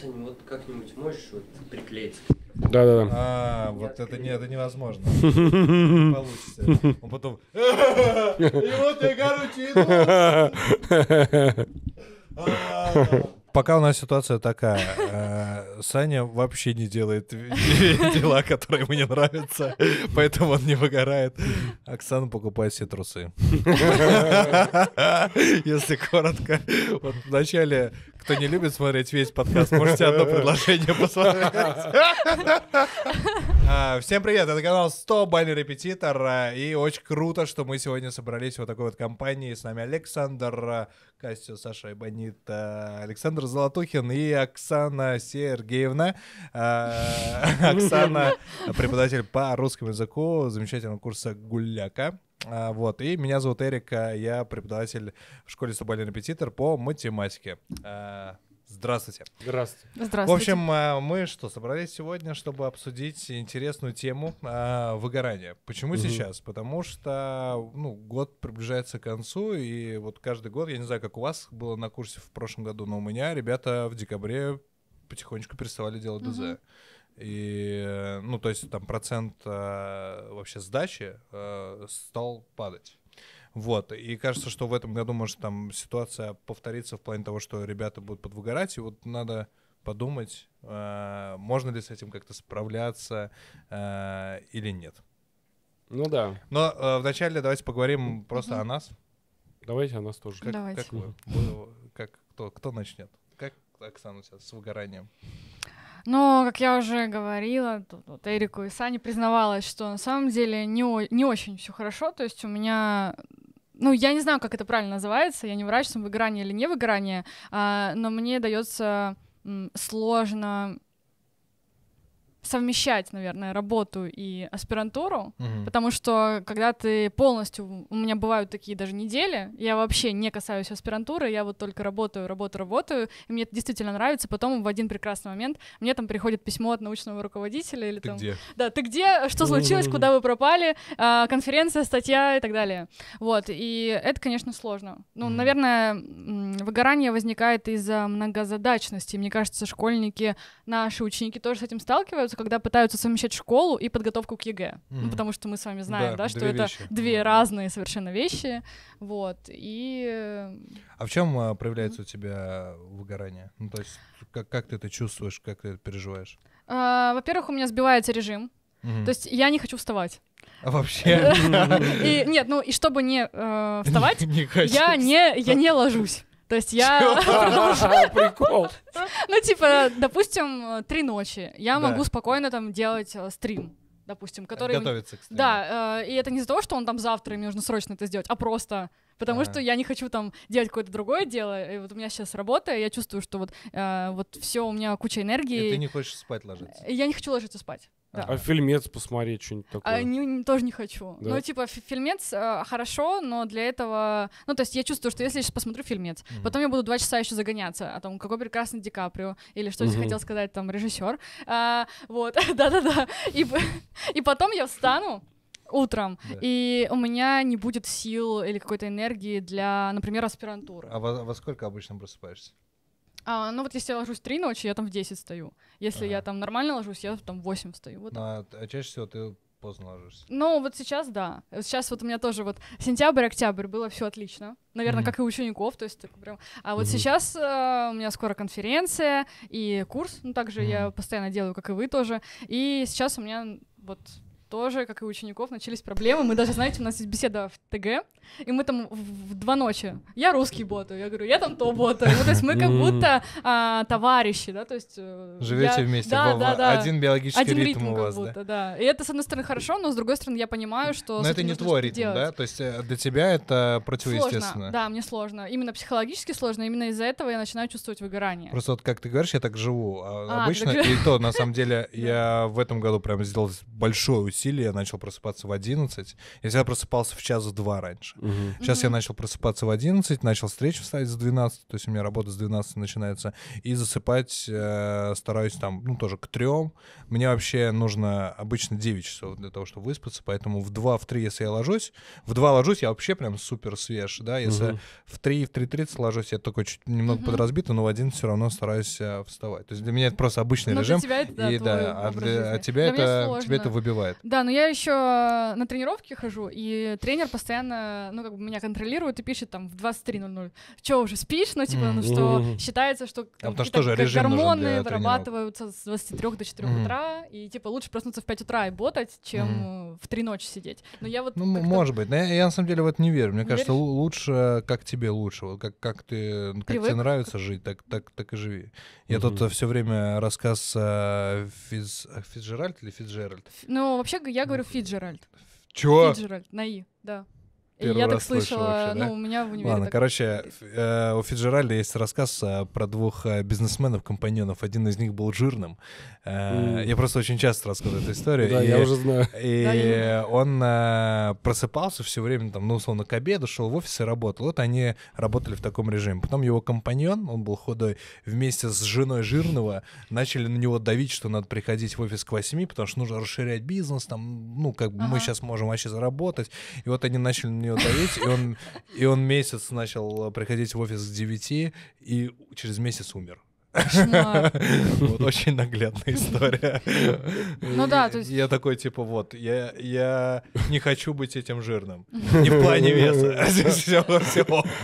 Саня, вот как-нибудь можешь вот приклеить. Да, да, да. А, вот это не, это невозможно. Получится. Он потом. И вот я, короче, иду. А, Пока у нас ситуация такая. Э, Саня вообще не делает дела, которые мне нравятся, поэтому он не выгорает. Оксана покупает все трусы. Если коротко. Вот вначале, кто не любит смотреть весь подкаст, можете одно предложение посмотреть. А, всем привет, это канал 100 Баннер Репетитор, и очень круто, что мы сегодня собрались в такой вот компании. С нами Александр, Кассио, Саша Айбанит, э, Александр Золотухин и Оксана Сергеевна. Э, Оксана преподаватель по русскому языку замечательного курса «Гуляка». Э, вот, и меня зовут Эрик, а я преподаватель в школе «Стабальный репетитор» по математике. Здравствуйте. Здравствуйте. Здравствуйте. В общем, э, мы что, собрались сегодня, чтобы обсудить интересную тему э, выгорания. Почему угу. сейчас? Потому что ну, год приближается к концу, и вот каждый год, я не знаю, как у вас было на курсе в прошлом году, но у меня ребята в декабре потихонечку переставали делать ДЗ. Угу. И, э, ну, то есть там процент э, вообще сдачи э, стал падать. Вот. И кажется, что в этом году, может, там ситуация повторится в плане того, что ребята будут подвыгорать, и вот надо подумать, э, можно ли с этим как-то справляться э, или нет. Ну да. Но э, вначале давайте поговорим просто mm-hmm. о нас. Давайте о нас тоже. Как, давайте. Как, вы, как кто, кто начнет? Как Оксана у тебя с выгоранием? Но, ну, как я уже говорила, тут вот Эрику и Сане признавалась, что на самом деле не, не очень все хорошо. То есть у меня ну, я не знаю, как это правильно называется, я не врач, там, выгорание или не выгорание, а, но мне дается сложно совмещать, наверное, работу и аспирантуру, угу. потому что когда ты полностью, у меня бывают такие даже недели, я вообще не касаюсь аспирантуры, я вот только работаю, работаю, работаю, и мне это действительно нравится, потом в один прекрасный момент мне там приходит письмо от научного руководителя или ты там... Где? Да, ты где, что случилось, куда вы пропали, а, конференция, статья и так далее. Вот, и это, конечно, сложно. Ну, угу. наверное, выгорание возникает из-за многозадачности, мне кажется, школьники, наши ученики тоже с этим сталкиваются, что когда пытаются совмещать школу и подготовку к ЕГЭ, mm-hmm. ну, потому что мы с вами знаем, да, да что это вещи. две разные совершенно вещи, вот, и... Э, а в чем э, проявляется mm-hmm. у тебя выгорание? Ну, то есть как, как ты это чувствуешь, как ты это переживаешь? А, во-первых, у меня сбивается режим, mm-hmm. то есть я не хочу вставать. А вообще. И, нет, ну и чтобы не э, вставать, не, не я не я не ложусь. То есть я... Прикол. Ну, типа, допустим, три ночи. Я могу спокойно там делать э, стрим допустим, который... Готовится к стриму. Да, э, и это не из-за того, что он там завтра, и мне нужно срочно это сделать, а просто потому А-а-а. что я не хочу там делать какое-то другое дело, и вот у меня сейчас работа, и я чувствую, что вот, э, вот все, у меня куча энергии. И ты не хочешь спать ложиться? Я не хочу ложиться спать. Да. А фильмец посмотреть что-нибудь а, такое? А, не, тоже не хочу. Да. Ну, типа, фильмец э, хорошо, но для этого... Ну, то есть я чувствую, что если я сейчас посмотрю фильмец, mm-hmm. потом я буду два часа еще загоняться о том, какой прекрасный Ди Каприо, или что mm-hmm. хотел сказать там режиссер. А, вот, да-да-да. И, и потом я встану, утром, да. и у меня не будет сил или какой-то энергии для, например, аспирантуры. А во, во сколько обычно просыпаешься? А, ну вот если я ложусь три ночи, я там в 10 стою. Если ага. я там нормально ложусь, я там в 8 стою. Вот. Ну, а, а чаще всего ты поздно ложишься. Ну, вот сейчас, да. Сейчас вот у меня тоже вот сентябрь, октябрь было все отлично. Наверное, mm-hmm. как и у учеников, то есть так прям. А вот mm-hmm. сейчас э, у меня скоро конференция и курс, ну также mm-hmm. я постоянно делаю, как и вы тоже. И сейчас у меня вот тоже, как и у учеников, начались проблемы. Мы даже, знаете, у нас есть беседа в ТГ, и мы там в, в два ночи. Я русский бот, я говорю, я там то ботаю. Ну, то есть мы как будто а, товарищи, да, то есть... Э, Живете я... вместе, да, да, да. один биологический один ритм, ритм у вас, будто, да? да. И это, с одной стороны, хорошо, но с другой стороны, я понимаю, что... Но это не твой ритм, делать. да? То есть э, для тебя это противоестественно. Сложно, да, мне сложно. Именно психологически сложно, именно из-за этого я начинаю чувствовать выгорание. Просто вот как ты говоришь, я так живу а, а обычно, так... и то, на самом деле, я в этом году прям сделал большое усилий я начал просыпаться в 11. Я всегда просыпался в час-два раньше. Угу. Сейчас угу. я начал просыпаться в 11, начал встречу вставить с 12, то есть у меня работа с 12 начинается, и засыпать э, стараюсь там, ну, тоже к 3. Мне вообще нужно обычно 9 часов для того, чтобы выспаться, поэтому в 2, в 3, если я ложусь, в 2 ложусь, я вообще прям супер свеж, да, если угу. в 3, в 3.30 ложусь, я такой чуть немного угу. подразбитый, но в 1 все равно стараюсь э, вставать. То есть для меня это просто обычный но режим. Тебя это, да, и да, а, для, а тебя, для это, тебе это выбивает. Да, но я еще на тренировке хожу, и тренер постоянно, ну, как бы меня контролирует и пишет там в 23.00. Че, уже спишь? Ну, типа, ну что, считается, что там, а какие-то как гормоны вырабатываются с 23 до 4 утра, и типа лучше проснуться в 5 утра и ботать, чем в 3 ночи сидеть. Но я вот... Ну, может быть, но я, я на самом деле в это не верю. Мне не кажется, веришь? лучше, э, как тебе лучше, вот как, как, ты, как Привык? тебе нравится жить, так, так, так и живи. Я тут э, все время рассказ э, Физ... Физджеральд или Фиджеральд? Ну, вообще Вообще, я говорю Фиджеральд. Чё? Фиджеральд, на И, да. Первый я раз так слышала, вообще, ну, да? ну, у меня в универе Ладно, так... короче, э, у Фиджеральда есть рассказ э, про двух э, бизнесменов-компаньонов. Один из них был жирным. Э, mm. Я просто очень часто рассказываю эту историю. Да, я уже знаю. И он э, просыпался все время, там, ну, условно, к обеду, шел в офис и работал. Вот они работали в таком режиме. Потом его компаньон, он был худой, вместе с женой жирного начали на него давить, что надо приходить в офис к восьми, потому что нужно расширять бизнес, там, ну, как бы мы сейчас можем вообще заработать. И вот они начали нее давить, и он, и он месяц начал э, приходить в офис к 9, и через месяц умер. Вот очень наглядная история. Ну да, то есть... Я такой, типа, вот, я, я не хочу быть этим жирным. Не в плане веса. а здесь все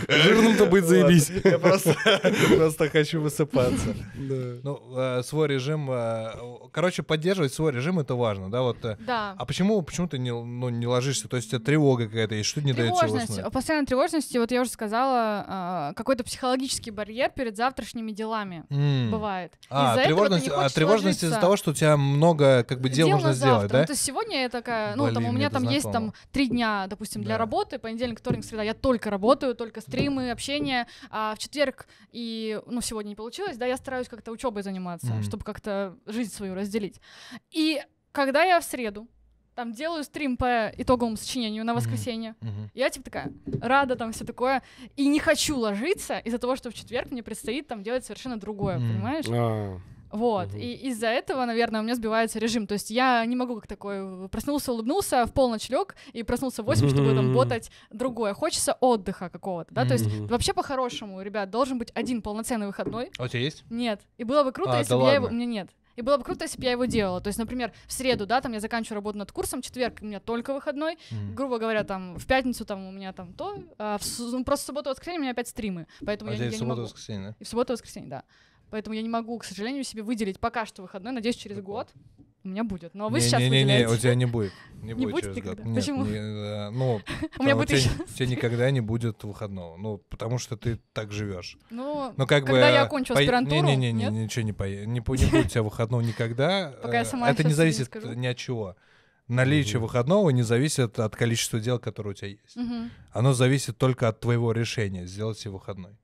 Жирным-то быть заебись. Я просто хочу высыпаться. Ну, э, свой режим... Э, короче, поддерживать свой режим — это важно, да? Вот. Э. Да. А почему почему ты не ну, не ложишься? То есть у тебя тревога какая-то есть? Что не дает тебе уснуть? Постоянная тревожность. Вот я уже сказала, какой-то психологический барьер перед завтрашними делами mm. бывает. А, из-за тревожность, этого ты не а, тревожность ложиться. из-за того, что у тебя много как бы дел, дел нужно сделать, да? Ну, то сегодня я такая, ну, Блин, там у меня там знакомо. есть там три дня, допустим, для да. работы, понедельник, вторник, среда, я только работаю, только стримы, общение, а в четверг и, ну, сегодня не получилось, да, я стараюсь как-то учебой заниматься, mm. чтобы как-то жизнь свою разделить. И когда я в среду там делаю стрим по итоговому сочинению на воскресенье. Mm-hmm. Mm-hmm. Я типа такая рада, там все такое. И не хочу ложиться из-за того, что в четверг мне предстоит там делать совершенно другое, mm-hmm. понимаешь? Ah. Вот. Угу. И из-за этого, наверное, у меня сбивается режим. То есть я не могу как такой проснулся, улыбнулся, в полночь лег и проснулся в 8, чтобы там ботать другое. Хочется отдыха какого-то, да? То есть вообще по-хорошему, ребят, должен быть один полноценный выходной. А у тебя есть? Нет. И было бы круто, а, если да бы ладно. я его... У меня нет. И было бы круто, если бы я его делала. То есть, например, в среду, да, там я заканчиваю работу над курсом, четверг у меня только выходной, mm. грубо говоря, там в пятницу там у меня там то, а в, ну, просто в субботу воскресенье у меня опять стримы, поэтому а я, я в субботу воскресенье, да? И в субботу воскресенье, да. Поэтому я не могу, к сожалению, себе выделить пока что выходной, надеюсь, через год у меня будет, но ну, а вы не, сейчас не, не, не, у тебя не будет. Не, не будет, никогда? Нет, Почему? Не, э, ну, у меня будет У тебя никогда не будет выходного, ну, потому что ты так живешь. Ну, но ну, как когда бы, я окончу по... аспирантуру, не, не, не, не, ничего не, по... не, не будет у тебя выходного никогда. Пока я э, сама Это не зависит ни от чего. Наличие угу. выходного не зависит от количества дел, которые у тебя есть. Угу. Оно зависит только от твоего решения сделать себе выходной.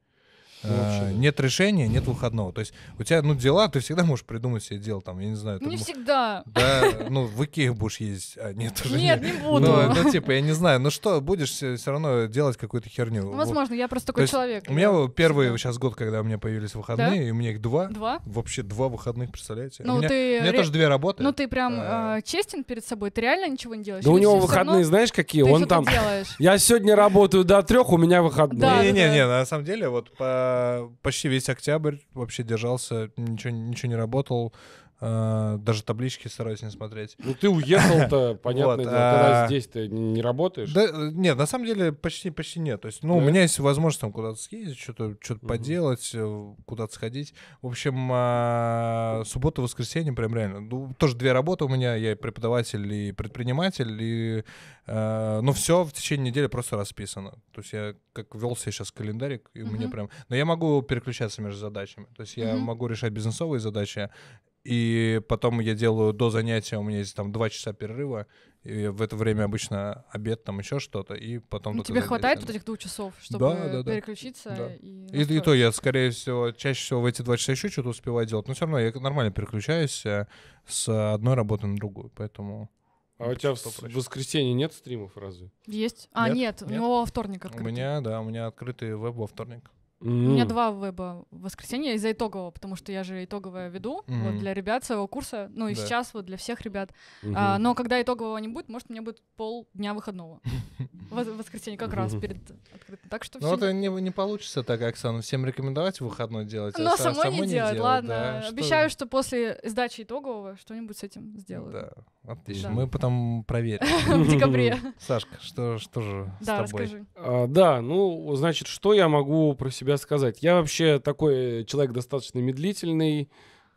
Э, нет решения, нет выходного. То есть у тебя, ну, дела, ты всегда можешь придумать себе дело, там, я не знаю. Не ну, всегда. Да, ну, в Икею будешь ездить, а нет уже. Нет, не буду. Ну, ну, типа, я не знаю, ну что, будешь все равно делать какую-то херню. Ну, возможно, я просто такой человек. У меня первый сейчас год, когда у меня появились выходные, и у меня их два. Два? Вообще два выходных, представляете? Ну, ты... У меня тоже две работы. Ну, ты прям а. А, честен перед собой, ты реально ничего не делаешь? Да у него выходные, знаешь, какие? Он там... Я сегодня работаю до трех, у меня выходные. Не-не-не, на самом деле, вот по почти весь октябрь вообще держался, ничего, ничего не работал. А, даже таблички стараюсь не смотреть. Ну ты уехал-то, понятно, вот, а... здесь ты не работаешь? Да, нет, на самом деле почти почти нет. То есть, ну, да? у меня есть возможность там куда-то съездить, что-то что угу. поделать, э, куда-то сходить. В общем, а... суббота, воскресенье прям реально. Ну, тоже две работы у меня, я и преподаватель, и предприниматель, и... А... Э, но ну, все в течение недели просто расписано. То есть я как вел себе сейчас календарик, и угу. мне прям... Но я могу переключаться между задачами. То есть я угу. могу решать бизнесовые задачи и потом я делаю до занятия, у меня есть там два часа перерыва, и в это время обычно обед, там еще что-то, и потом... Ну, тебе хватает вот этих двух часов, чтобы да, да, да. переключиться? Да. И, и, и то я, скорее всего, чаще всего в эти два часа еще что-то успеваю делать, но все равно я нормально переключаюсь э, с одной работы на другую, поэтому... А у тебя в воскресенье нет стримов разве? Есть. А, нет, нет, нет. но во вторник открытый. У меня, да, у меня открытый веб во вторник. Mm. У меня ну. два веба воскресенья из-за итогового, потому что я же итоговое веду mm. вот, для ребят своего курса, ну и да. сейчас вот для всех ребят. Mm-hmm. А, но когда итогового не будет, может, у меня будет полдня выходного. В воскресенье как раз перед открытым. Так что Ну это не получится так, Оксана, всем рекомендовать выходной делать, а Но самой не делать, ладно. Обещаю, что после сдачи итогового что-нибудь с этим сделаю. Отлично. Да. Мы потом проверим. В декабре. Сашка, что, что же да, с тобой? Расскажи. А, да, ну, значит, что я могу про себя сказать? Я вообще такой человек достаточно медлительный,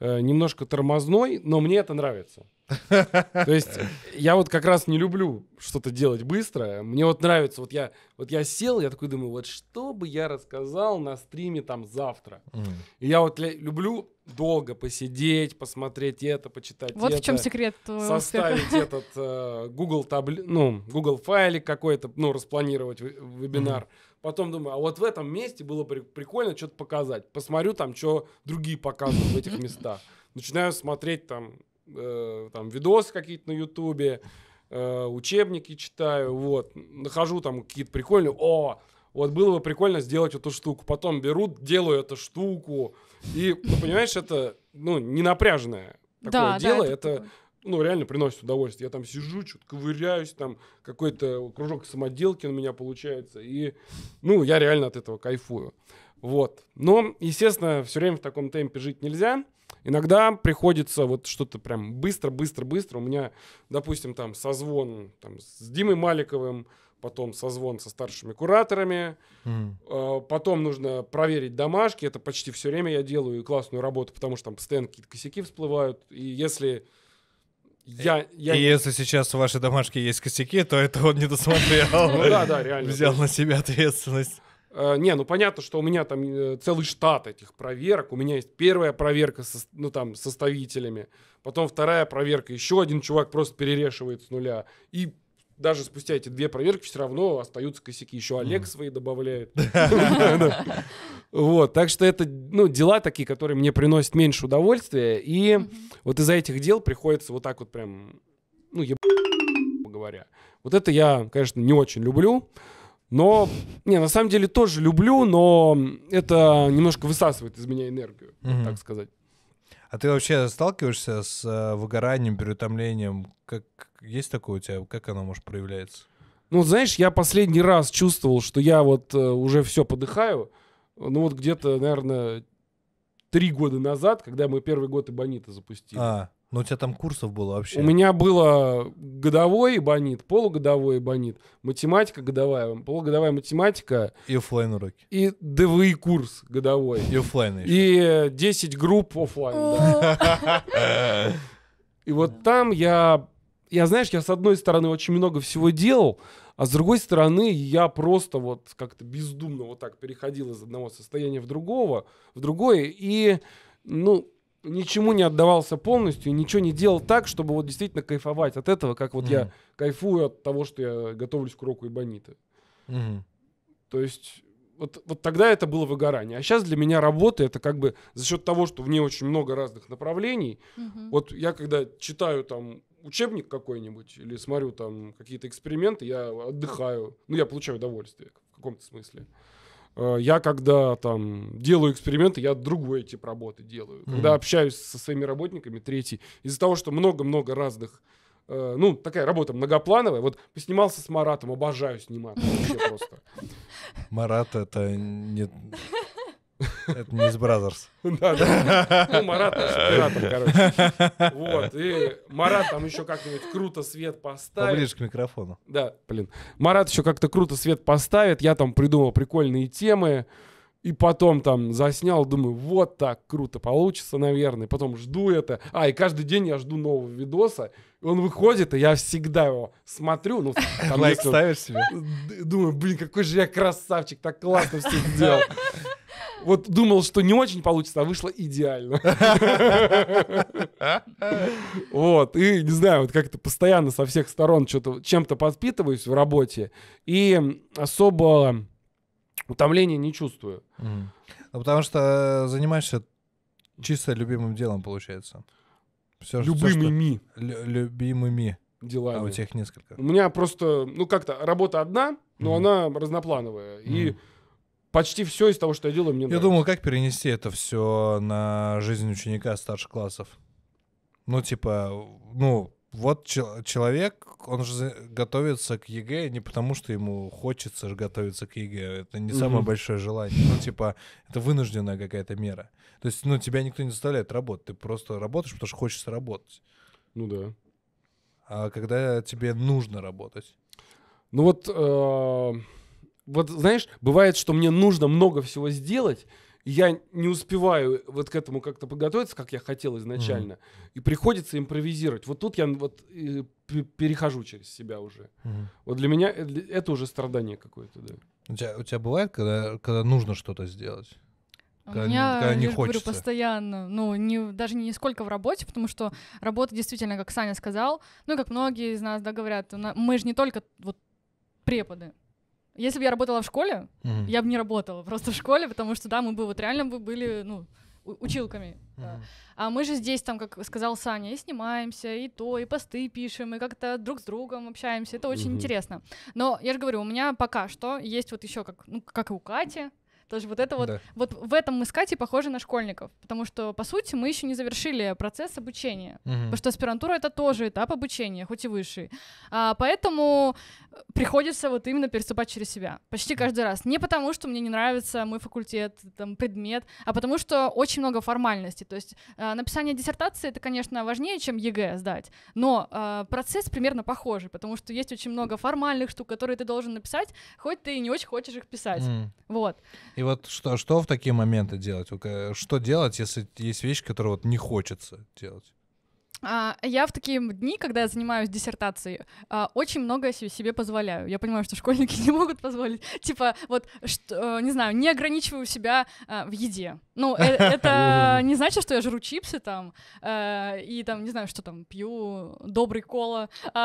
Э, немножко тормозной, но мне это нравится. То есть я вот как раз не люблю что-то делать быстро. Мне вот нравится, вот я, вот я сел, я такой думаю, вот что бы я рассказал на стриме там завтра. Mm. И я вот люблю долго посидеть, посмотреть это, почитать вот это. Вот в чем секрет Составить успеха. этот э, Google, табли... ну, Google файлик какой-то, ну, распланировать вебинар. Mm. Потом думаю, а вот в этом месте было бы прикольно что-то показать. Посмотрю там, что другие показывают в этих местах. Начинаю смотреть там, э, там видосы какие-то на Ютубе, э, учебники читаю, вот. Нахожу там какие-то прикольные. О, вот было бы прикольно сделать эту штуку. Потом беру, делаю эту штуку. И, ну, понимаешь, это, ну, не напряженное такое да, дело. Да, это это ну, реально приносит удовольствие. Я там сижу, что-то ковыряюсь, там какой-то кружок самоделки у меня получается. И, ну, я реально от этого кайфую. Вот. Но, естественно, все время в таком темпе жить нельзя. Иногда приходится вот что-то прям быстро-быстро-быстро. У меня, допустим, там созвон там, с Димой Маликовым, потом созвон со старшими кураторами, mm. потом нужно проверить домашки. Это почти все время я делаю классную работу, потому что там постоянно какие-то косяки всплывают. И если я, я... И если сейчас у вашей домашки есть косяки, то это он не досмотрел. Ну да, да, реально. Взял на себя ответственность. Э, не, ну понятно, что у меня там э, целый штат этих проверок. У меня есть первая проверка со, ну, там, составителями, потом вторая проверка, еще один чувак просто перерешивает с нуля. И даже спустя эти две проверки все равно остаются косяки. Еще Олег свои добавляет. Вот, так что это, ну, дела такие, которые мне приносят меньше удовольствия, и вот из-за этих дел приходится вот так вот прям, ну, еб... говоря. Вот это я, конечно, не очень люблю, но, не, на самом деле тоже люблю, но это немножко высасывает из меня энергию, так сказать. А ты вообще сталкиваешься с э, выгоранием, переутомлением? Как, есть такое у тебя? Как оно, может, проявляется? Ну, знаешь, я последний раз чувствовал, что я вот э, уже все подыхаю. Ну, вот где-то, наверное, три года назад, когда мы первый год Эбонита запустили. А, ну у тебя там курсов было вообще. У меня было годовой Эбонит, полугодовой Эбонит, математика годовая, полугодовая математика. И офлайн уроки. И ДВИ курс годовой. И офлайн еще. И 10 групп офлайн. И вот там я я, знаешь, я с одной стороны очень много всего делал, а с другой стороны я просто вот как-то бездумно вот так переходил из одного состояния в другого, в другое, и, ну, ничему не отдавался полностью, ничего не делал так, чтобы вот действительно кайфовать от этого, как вот mm. я кайфую от того, что я готовлюсь к уроку Ибонита. Mm. То есть вот, вот тогда это было выгорание. А сейчас для меня работа это как бы за счет того, что в ней очень много разных направлений. Угу. Mm Вот я когда читаю там учебник какой-нибудь или смотрю там какие-то эксперименты, я отдыхаю. Ну, я получаю удовольствие в каком-то смысле. Э, я когда там делаю эксперименты, я другой тип работы делаю. Mm-hmm. Когда общаюсь со своими работниками, третий, из-за того, что много-много разных э, ну, такая работа многоплановая. Вот поснимался с Маратом, обожаю сниматься вообще просто. Марат — это не это не из Бразерс. Да, да. Ну, Марат наш оператор, короче. Вот, и Марат там еще как-нибудь круто свет поставит. Поближе к микрофону. Да, блин. Марат еще как-то круто свет поставит, я там придумал прикольные темы. И потом там заснял, думаю, вот так круто получится, наверное. Потом жду это. А, и каждый день я жду нового видоса. И он выходит, и я всегда его смотрю. Ну, там, Лайк ставишь себе? Думаю, блин, какой же я красавчик, так классно все сделал. Вот думал, что не очень получится, а вышло идеально. Вот, и не знаю, вот как-то постоянно со всех сторон чем-то подпитываюсь в работе и особо утомления не чувствую. Ну, потому что э, занимаешься чисто любимым делом, получается. Все, любимыми. Все, что... любимыми. Делами. А у тех несколько. У меня просто, ну как-то, работа одна, но mm она разноплановая. mm И почти все из того, что я делаю, мне я нравится. Я думал, как перенести это все на жизнь ученика старших классов. Ну, типа, ну, вот че- человек, он же готовится к ЕГЭ не потому, что ему хочется же готовиться к ЕГЭ. Это не угу. самое большое желание. Ну, типа, это вынужденная какая-то мера. То есть, ну, тебя никто не заставляет работать. Ты просто работаешь, потому что хочется работать. Ну да. А когда тебе нужно работать? Ну вот... Э- вот знаешь, бывает, что мне нужно много всего сделать, и я не успеваю вот к этому как-то подготовиться, как я хотел изначально, mm-hmm. и приходится импровизировать. Вот тут я вот э, перехожу через себя уже. Mm-hmm. Вот для меня э, это уже страдание какое-то, да. У тебя, у тебя бывает, когда, когда нужно что-то сделать? Когда, у меня, когда не я хочется. говорю, постоянно, ну, не, даже не сколько в работе, потому что работа действительно, как Саня сказал, ну, как многие из нас, да, говорят, мы же не только вот преподы, если бы я работала в школе, mm-hmm. я бы не работала просто в школе, потому что, да, мы бы вот реально бы были, ну, училками. Mm-hmm. Да. А мы же здесь, там, как сказал Саня, и снимаемся, и то, и посты пишем, и как-то друг с другом общаемся. Это очень mm-hmm. интересно. Но я же говорю, у меня пока что есть вот еще как, ну, как и у Кати, тоже вот это вот, да. вот в этом мы с Катей похожи на школьников, потому что, по сути, мы еще не завершили процесс обучения, угу. потому что аспирантура — это тоже этап обучения, хоть и высший. А, поэтому э, приходится вот именно переступать через себя почти каждый раз. Не потому, что мне не нравится мой факультет, там, предмет, а потому что очень много формальностей. То есть э, написание диссертации — это, конечно, важнее, чем ЕГЭ сдать, но э, процесс примерно похожий, потому что есть очень много формальных штук, которые ты должен написать, хоть ты и не очень хочешь их писать. Mm. Вот. И и вот что, а что в такие моменты делать? Э, что делать, если есть вещи, которые вот не хочется делать? А, я в такие дни, когда я занимаюсь диссертацией, а, очень много себе позволяю. Я понимаю, что школьники не могут позволить. Типа, вот, что, э, не знаю, не ограничиваю себя а, в еде. Ну, э, это не значит, что я жру чипсы там и там, не знаю, что там, пью добрый кола.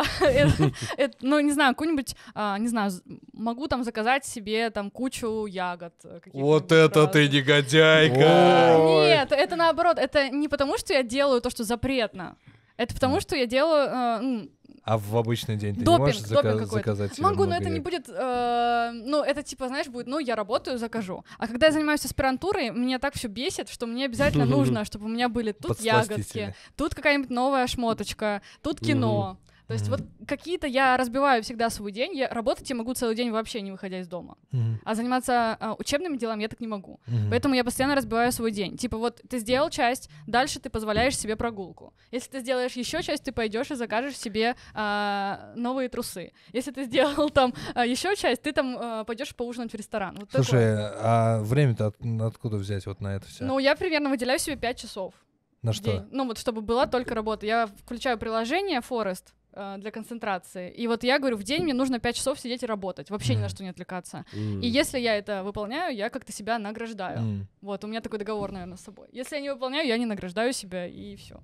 Ну, не знаю, какую-нибудь, не знаю, могу там заказать себе там кучу ягод. Э, вот это ты негодяйка! Нет, это наоборот, это не потому, что я делаю то, что запретно, это потому, что я делаю... Э, а в обычный день ты допинг, не можешь заказ, заказать? Могу, но это не будет... Э, ну, это типа, знаешь, будет, ну, я работаю, закажу. А когда я занимаюсь аспирантурой, меня так все бесит, что мне обязательно нужно, чтобы у меня были тут ягодки, тут какая-нибудь новая шмоточка, тут кино. То есть mm-hmm. вот какие-то я разбиваю всегда свой день. Я работать я могу целый день вообще не выходя из дома. Mm-hmm. А заниматься э, учебными делами я так не могу. Mm-hmm. Поэтому я постоянно разбиваю свой день. Типа вот ты сделал часть, дальше ты позволяешь себе прогулку. Если ты сделаешь еще часть, ты пойдешь и закажешь себе э, новые трусы. Если ты сделал там э, а, еще часть, ты там э, пойдешь поужинать в ресторан. Вот Слушай, такое. а время-то от, откуда взять вот на это все? Ну, я примерно выделяю себе 5 часов. На что? День. Ну, вот чтобы была только работа. Я включаю приложение Forest, Э, для концентрации. И вот я говорю, в день мне нужно 5 часов сидеть и работать, вообще ни на что не отвлекаться. И если я это выполняю, я как-то себя награждаю. Вот, у меня такой договор, наверное, с собой. Если я не выполняю, я не награждаю себя, и все.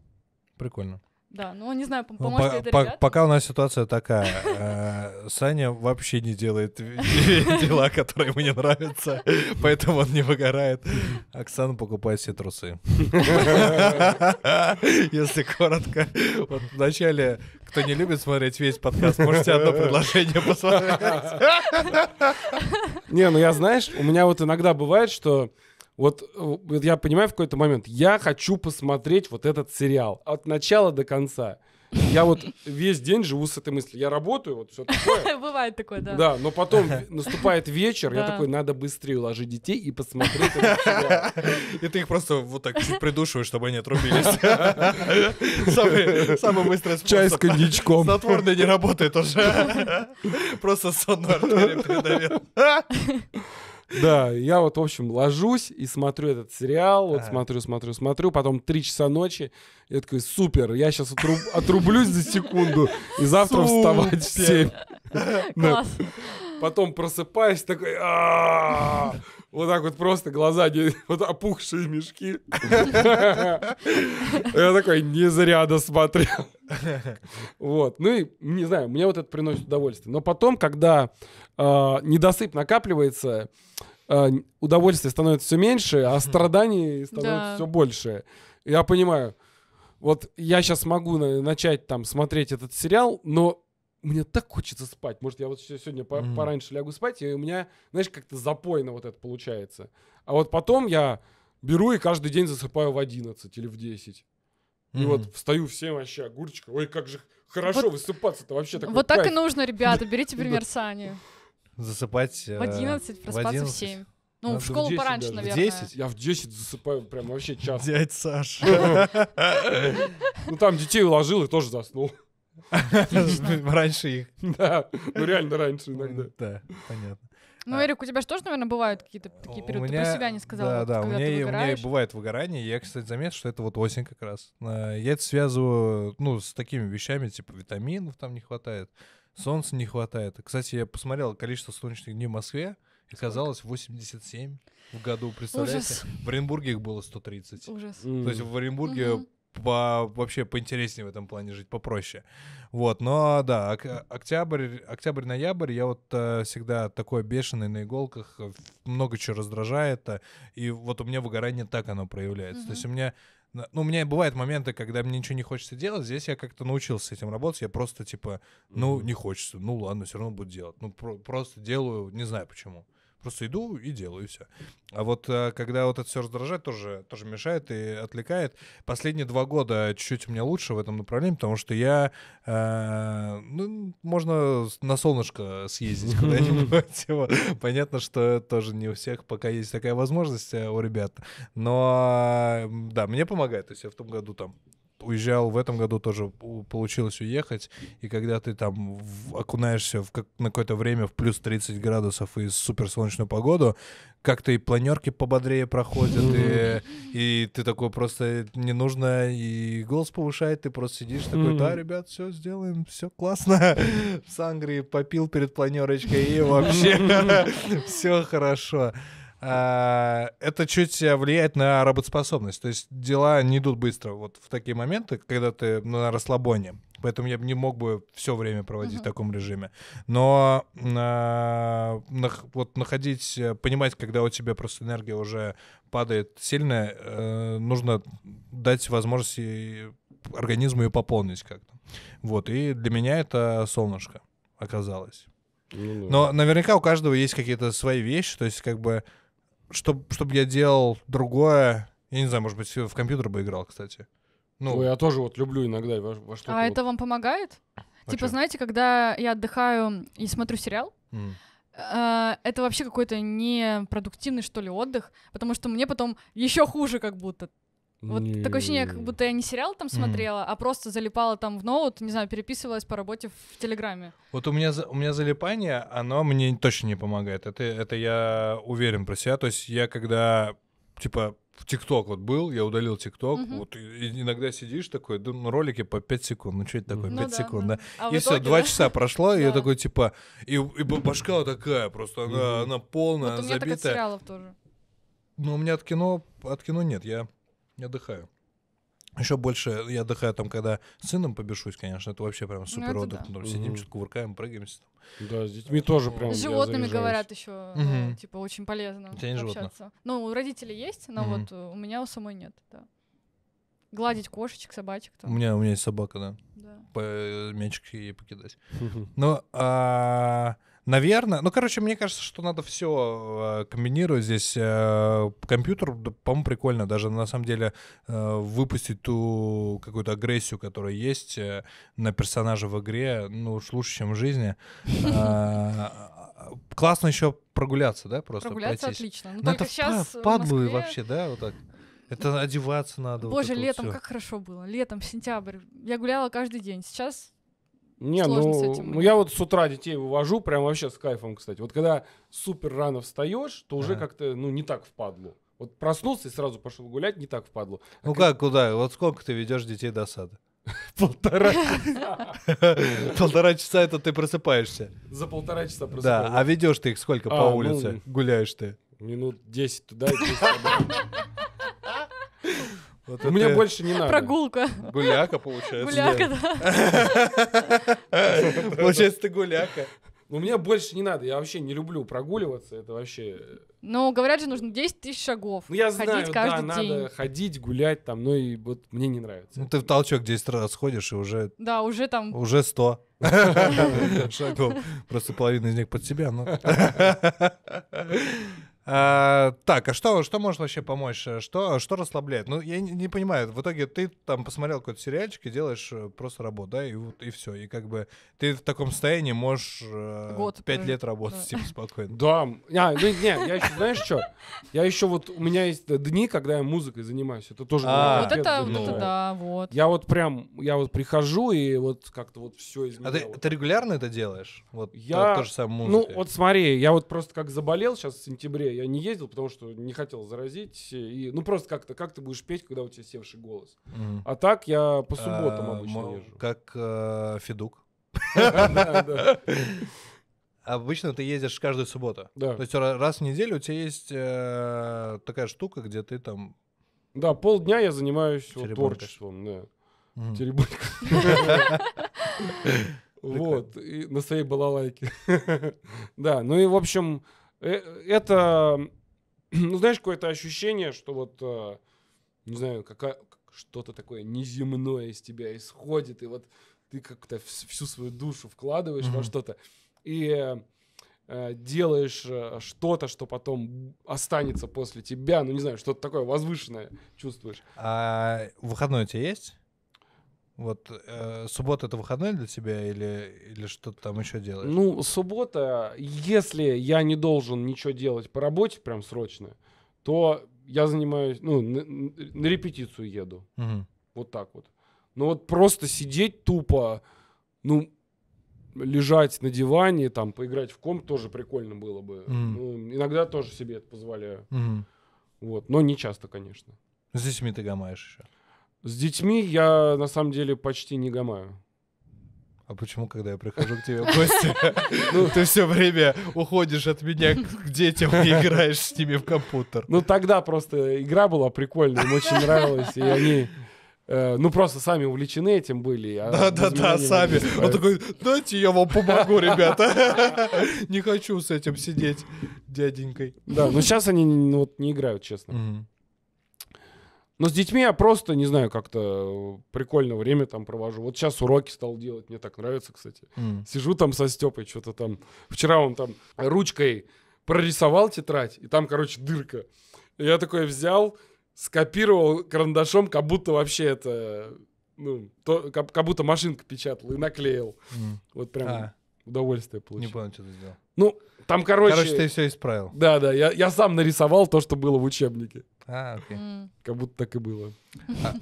Прикольно. Да, ну не знаю, поможет ну, это Пока у нас ситуация такая. Э, Саня вообще не делает дела, которые ему не нравятся, поэтому он не выгорает. Оксана покупает все трусы. Если коротко. Вот вначале, кто не любит смотреть весь подкаст, можете одно предложение посмотреть. Не, ну я, знаешь, у меня вот иногда бывает, что вот, вот я понимаю в какой-то момент, я хочу посмотреть вот этот сериал от начала до конца. Я вот весь день живу с этой мыслью. Я работаю, вот все такое. Бывает такое, да. Да, но потом наступает вечер, я такой, надо быстрее уложить детей и посмотреть. И ты их просто вот так чуть придушиваешь, чтобы они отрубились. Самый быстрый способ. Чай с коньячком. Снотворное не работает уже. Просто сонную артерию передавил. Да, я вот, в общем, ложусь и смотрю этот сериал, вот смотрю, смотрю, смотрю, потом три часа ночи, я такой, супер, я сейчас отрублюсь за секунду, и завтра вставать в семь. Потом просыпаюсь, такой, а, вот так вот просто глаза, вот опухшие мешки. Я такой, не зря досмотрел. Вот, ну и, не знаю, мне вот это приносит удовольствие. Но потом, когда а, недосып накапливается, а, удовольствие становится все меньше, а страданий становится да. все больше. Я понимаю. Вот я сейчас могу на- начать там смотреть этот сериал, но мне так хочется спать. Может, я вот сегодня по- пораньше лягу спать, и у меня, знаешь, как-то запойно вот это получается. А вот потом я беру и каждый день засыпаю в 11 или в 10. И mm. вот встаю всем вообще огурчик Ой, как же хорошо вот, высыпаться-то вообще такой Вот так и нужно, ребята, берите пример Сани засыпать... Э, в 11, проспаться в, 11. в 7. Ну, Надо в школу в 10 пораньше, даже. наверное. В 10? Я в 10 засыпаю прям вообще час. Дядь Саша. Ну, там детей уложил и тоже заснул. Раньше их. Да, ну реально раньше иногда. Да, понятно. Ну, Эрик, у тебя же тоже, наверное, бывают какие-то такие периоды? Меня, Ты про себя не сказал, да, вот, да, когда у меня, ты у меня и бывает выгорание. Я, кстати, заметил, что это вот осень как раз. Э, я это связываю, ну, с такими вещами, типа витаминов там не хватает. Солнца не хватает. Кстати, я посмотрел количество солнечных дней в Москве, и казалось 87 в году, представляете? Ужас. В Оренбурге их было 130. Ужас. Mm. То есть в Оренбурге mm-hmm по, вообще поинтереснее в этом плане жить, попроще. Вот, но да, октябрь, октябрь-ноябрь, я вот э, всегда такой бешеный на иголках, много чего раздражает, э, и вот у меня выгорание так оно проявляется. Mm-hmm. То есть у меня ну, у меня бывают моменты, когда мне ничего не хочется делать. Здесь я как-то научился с этим работать. Я просто типа, ну, не хочется. Ну, ладно, все равно буду делать. Ну, про- просто делаю, не знаю почему. Просто иду и делаю, все. А вот э, когда вот это все раздражает, тоже, тоже мешает и отвлекает. Последние два года чуть-чуть у меня лучше в этом направлении, потому что я... Э, ну, можно на солнышко съездить куда-нибудь. Понятно, что тоже не у всех пока есть такая возможность э, у ребят. Но, да, мне помогает. То есть я в том году там уезжал в этом году, тоже получилось уехать. И когда ты там в, окунаешься в как, на какое-то время в плюс 30 градусов и супер солнечную погоду, как-то и планерки пободрее проходят, и, и ты такой просто не нужно, и голос повышает, ты просто сидишь такой, да, ребят, все сделаем, все классно. В Сангрии попил перед планерочкой, и вообще все хорошо. А, это чуть э, влияет на работоспособность. То есть дела не идут быстро вот в такие моменты, когда ты на расслабоне. Поэтому я не мог бы все время проводить mm-hmm. в таком режиме. Но э, а, на, вот находить, э, понимать, когда у тебя просто энергия уже падает сильно, э, нужно дать возможность организму ее пополнить как-то. Вот, и для меня это солнышко оказалось. Ну, да. Но наверняка у каждого есть какие-то свои вещи, то есть как бы чтобы чтоб я делал другое. Я не знаю, может быть, в компьютер бы играл, кстати. Ну, Ой, я тоже вот люблю иногда во, во что-то. А вот... это вам помогает? А типа, чё? знаете, когда я отдыхаю и смотрю сериал, mm. э, это вообще какой-то непродуктивный, что ли, отдых, потому что мне потом еще хуже как будто. Вот не... такое ощущение, как будто я не сериал там смотрела, mm. а просто залипала там в ноут, не знаю, переписывалась по работе в Телеграме. Вот у меня, у меня залипание, оно мне точно не помогает. Это, это я уверен про себя. То есть я когда, типа, ТикТок вот был, я удалил ТикТок. Угу. Вот иногда сидишь такой, да, ну, ролики по 5 секунд, ну что это такое, ну, 5 да, секунд, да. Ну, да. А и все, 2 да? часа прошло, и я такой, типа, и, и башка вот такая, просто она, она полная, вот у меня Так от сериалов тоже. Ну, у меня от кино, от кино нет, я я отдыхаю. Еще больше я отдыхаю там, когда с сыном побешусь, конечно, это вообще прям супер ну, отдых. Да. Ну, там сидим, угу. что-то кувыркаем, прыгаемся. Там. Да, с детьми тоже прям. С животными говорят еще, угу. Э, да, типа, очень полезно у тебя нет общаться. Животных. Ну, у родителей есть, но угу. вот э, у меня у самой нет, да. Гладить кошечек, собачек. Там. У меня у меня есть собака, да. да. По э, мячик ей покидать. Но а, -а, -а Наверное. Ну, короче, мне кажется, что надо все э, комбинировать здесь. Э, компьютер, по-моему, прикольно. Даже на самом деле э, выпустить ту какую-то агрессию, которая есть на персонажа в игре, ну, уж лучше, чем в жизни. А, классно еще прогуляться, да, просто Прогуляться отлично. Ну, ну только сейчас падлы вообще, да, вот так. Это одеваться надо. Боже, вот летом вот как хорошо было. Летом, сентябрь. Я гуляла каждый день. Сейчас не, ну, с этим. ну я вот с утра детей вывожу, прям вообще с кайфом, кстати. Вот когда супер рано встаешь, то уже ага. как-то, ну, не так впадло. Вот проснулся и сразу пошел гулять, не так впадло. А ну как, как куда? Вот сколько ты ведешь детей до сада? Полтора часа. Полтора часа это ты просыпаешься. За полтора часа просыпаешься. Да, а ведешь ты их сколько а, по ну, улице? Ну. Гуляешь ты? Минут 10 туда и 10 обратно. Вот Мне это... больше не надо. Прогулка. Гуляка, получается. Гуляка, да. Получается, ты гуляка. Ну, мне больше не надо, я вообще не люблю прогуливаться, это вообще... Ну, говорят же, нужно 10 тысяч шагов. Ну, я знаю, да, день. надо ходить, гулять там, ну и вот мне не нравится. Ну, ты в толчок 10 раз ходишь и уже... Да, уже там... Уже 100 шагов. Просто половина из них под себя, но... А, так, а что, что может вообще помочь? Э, что, что расслабляет? Ну, я не, не понимаю. В итоге ты там посмотрел какой-то сериальчик и делаешь э, просто работу, да, и вот и все. И как бы ты в таком состоянии можешь э, Год, пять лет работать, да. типа, спокойно. Да. А, ну, не, я еще, знаешь что? Я еще вот, у меня есть дни, когда я музыкой занимаюсь. Это тоже... А, вот это, вот это да, вот. Я вот прям, я вот прихожу и вот как-то вот все из А ты, ты регулярно это делаешь? Вот я... то, то же самое ну, музыкой? Ну, вот смотри, я вот просто как заболел сейчас в сентябре, я не ездил, потому что не хотел заразить. И, ну, просто как-то, как ты будешь петь, когда у тебя севший голос. Mm. А так я по субботам а, обычно м- езжу. Как э, Федук. Обычно ты ездишь каждую субботу. Да. То есть раз в неделю у тебя есть э, такая штука, где ты там... Да, полдня я занимаюсь вот, творчеством. Вот, и на своей балалайке. да, ну и, в общем, Э, это, ну, знаешь, какое-то ощущение, что вот, э, не знаю, какая, что-то такое неземное из тебя исходит, и вот ты как-то всю свою душу вкладываешь mm-hmm. во что-то. И э, делаешь что-то, что потом останется после тебя, ну не знаю, что-то такое возвышенное чувствуешь. А выходной у тебя есть? Вот э, суббота это выходной для тебя или, или что-то там еще делаешь? Ну, суббота, если я не должен ничего делать по работе, прям срочно, то я занимаюсь, ну, на, на репетицию еду. Угу. Вот так вот. Но вот просто сидеть тупо, ну, лежать на диване, там, поиграть в комп тоже прикольно было бы. Угу. Ну, иногда тоже себе это позволяю. Угу. Вот, но не часто, конечно. С детьми ты гамаешь еще? С детьми я на самом деле почти не гамаю. А почему, когда я прихожу к тебе в гости, ну, ты все время уходишь от меня к детям и играешь с ними в компьютер? Ну, тогда просто игра была прикольная, им очень нравилась, и они э, ну, просто сами увлечены этим были. Да-да-да, сами. Он такой, дайте я вам помогу, ребята. Не хочу с этим сидеть дяденькой. Да, но сейчас они ну, вот не играют, честно. Но с детьми я просто, не знаю, как-то э, прикольно время там провожу. Вот сейчас уроки стал делать, мне так нравится, кстати. Mm. Сижу там со Степой, что-то там. Вчера он там ручкой прорисовал тетрадь, и там, короче, дырка. я такой взял, скопировал карандашом, как будто вообще это, ну, то, как, как будто машинка печатала, и наклеил. Mm. Вот прям а. удовольствие получил. Не понял, что ты сделал. Ну, там, короче... Короче, ты все исправил. Да, да, я, я сам нарисовал то, что было в учебнике. А, окей. Mm. Как будто так и было.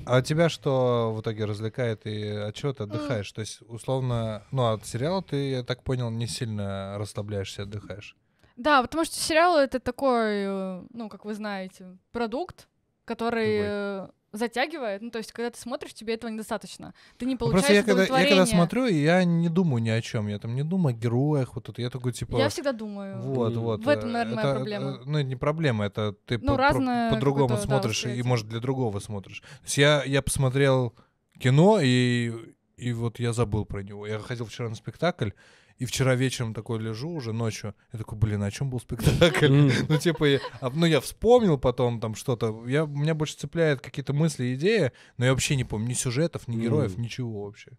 А, а тебя что в итоге развлекает и от чего ты отдыхаешь? Mm. То есть, условно, ну, от сериала ты, я так понял, не сильно расслабляешься, отдыхаешь. Да, потому что сериал — это такой, э, ну, как вы знаете, продукт, который... Любой э, затягивает. Ну, то есть, когда ты смотришь, тебе этого недостаточно. Ты не ну, получаешь Просто я когда, я когда смотрю, я не думаю ни о чем. Я там не думаю о героях. Вот это я такой типа. Я всегда думаю. Вот, вот. В этом, наверное, это, моя проблема. Э, ну, это не проблема, это ты ну, по- по-другому по смотришь, да, и, может, для другого смотришь. То есть я, я посмотрел кино, и, и вот я забыл про него. Я ходил вчера на спектакль, и вчера вечером такой лежу уже ночью. Я такой, блин, а о чем был спектакль? ну, типа, а, ну, я вспомнил потом там что-то. Я, меня больше цепляют какие-то мысли идеи, но я вообще не помню ни сюжетов, ни героев, ничего вообще.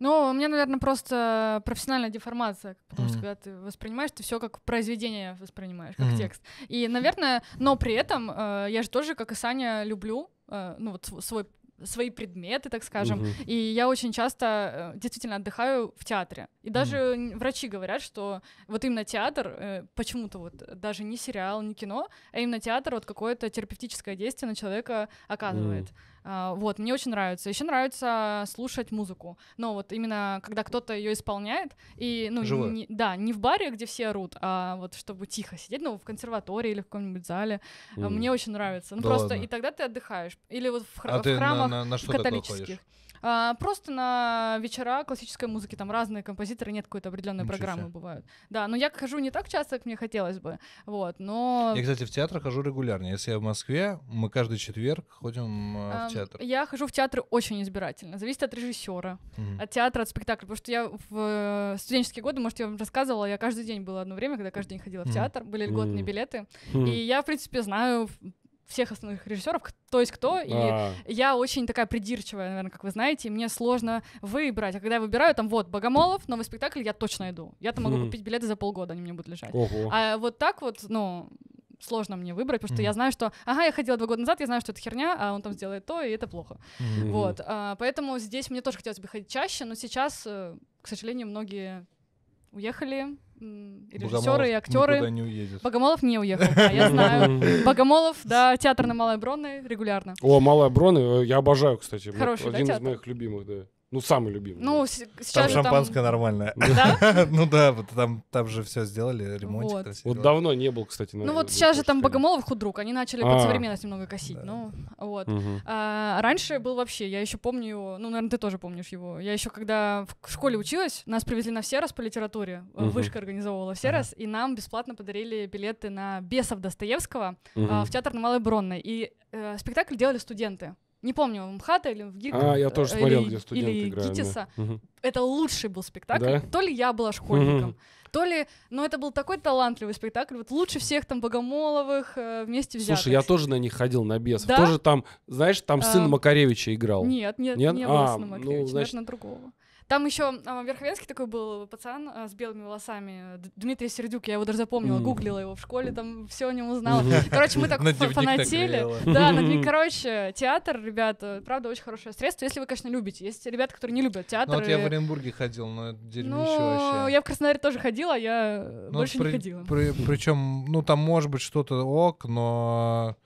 Ну, у меня, наверное, просто профессиональная деформация, потому mm. что когда ты воспринимаешь, ты все как произведение воспринимаешь, как mm. текст. И, наверное, но при этом э, я же тоже, как и Саня, люблю э, ну вот свой свои предметы, так скажем. Угу. И я очень часто э, действительно отдыхаю в театре. И даже угу. врачи говорят, что вот именно театр, э, почему-то вот даже не сериал, не кино, а именно театр вот какое-то терапевтическое действие на человека оказывает. Угу. А, вот, мне очень нравится. Еще нравится слушать музыку. Но вот именно когда кто-то ее исполняет, и, ну, Не, да, не в баре, где все орут, а вот чтобы тихо сидеть, ну, в консерватории или в каком-нибудь зале. Mm. Мне очень нравится. Ну, да просто ладно. и тогда ты отдыхаешь. Или вот в, хр- а в храмах на, на, на что католических. Такое а, просто на вечера классической музыки, там разные композиторы, нет какой-то определенной Ничего программы себе. бывают. Да, но я хожу не так часто, как мне хотелось бы, вот, но... Я, кстати, в театр хожу регулярно. Если я в Москве, мы каждый четверг ходим а, в театр. Я хожу в театры очень избирательно, зависит от режиссера, mm-hmm. от театра, от спектакля, потому что я в э, студенческие годы, может, я вам рассказывала, я каждый день была одно время, когда каждый день ходила в театр, были льготные билеты, и я, в принципе, знаю всех основных режиссеров, кто есть кто, и а. я очень такая придирчивая, наверное, как вы знаете, мне сложно выбрать. А когда я выбираю, там, вот, Богомолов, новый спектакль, я точно иду. Я то могу купить билеты за полгода, они мне будут лежать. А вот так вот, ну, сложно мне выбрать, потому что mm-hmm. я знаю, что, ага, я ходила два года назад, я знаю, что это херня, а он там сделает то, и это плохо. Mm-hmm. Вот, а, поэтому здесь мне тоже хотелось бы ходить чаще, но сейчас, э, к сожалению, многие уехали, режиссеры и актеры. не уедет. Богомолов не уехал, да, я знаю. Богомолов, да, театр на Малой Бронной регулярно. О, Малая Бронная, э, я обожаю, кстати. Хороший, Один из моих любимых, да. Ну, самый любимый. Ну, сейчас там шампанское там... нормальное. Да? ну да, вот там, там же все сделали, ремонтик вот. красиво. Вот давно не был, кстати. Ну вот сейчас же там Богомолов худрук, они начали а. под современность немного косить. Ну, вот. А, раньше был вообще, я еще помню, его. ну, наверное, ты тоже помнишь его. Я еще когда в школе училась, нас привезли на все Серос по литературе. Э, вышка организовывала все раз и нам бесплатно подарили билеты на Бесов Достоевского а, в театр на Малой Бронной. И э, спектакль делали студенты. Не помню, в МХАТ или в ГИК. А, я э, тоже смотрел, где студенты или играют. ГИТИСа. Да. Это лучший был спектакль. Да? То ли я была школьником, то ли... Но ну, это был такой талантливый спектакль. Вот лучше всех там Богомоловых э, вместе взятых. Слушай, я тоже на них ходил, на бесов. Да? Тоже там, знаешь, там а... сын э, Макаревича играл. Нет, нет, нет? не а, было сына ну, Макаревича. Ну, значит... Наверное, другого. Там еще а, Верховенский такой был пацан а, с белыми волосами. Дмитрий Сердюк, я его даже запомнила, гуглила его в школе, там все о нем узнала. Короче, мы так фанатели. Да, короче, театр, ребята, правда, очень хорошее средство, если вы, конечно, любите. Есть ребята, которые не любят театр. Ну, вот я в Оренбурге ходил, но это дерьмище ну, вообще. я в Краснодаре тоже ходила, я ну, больше не ходила. Причем, ну, там может быть что-то ок, но...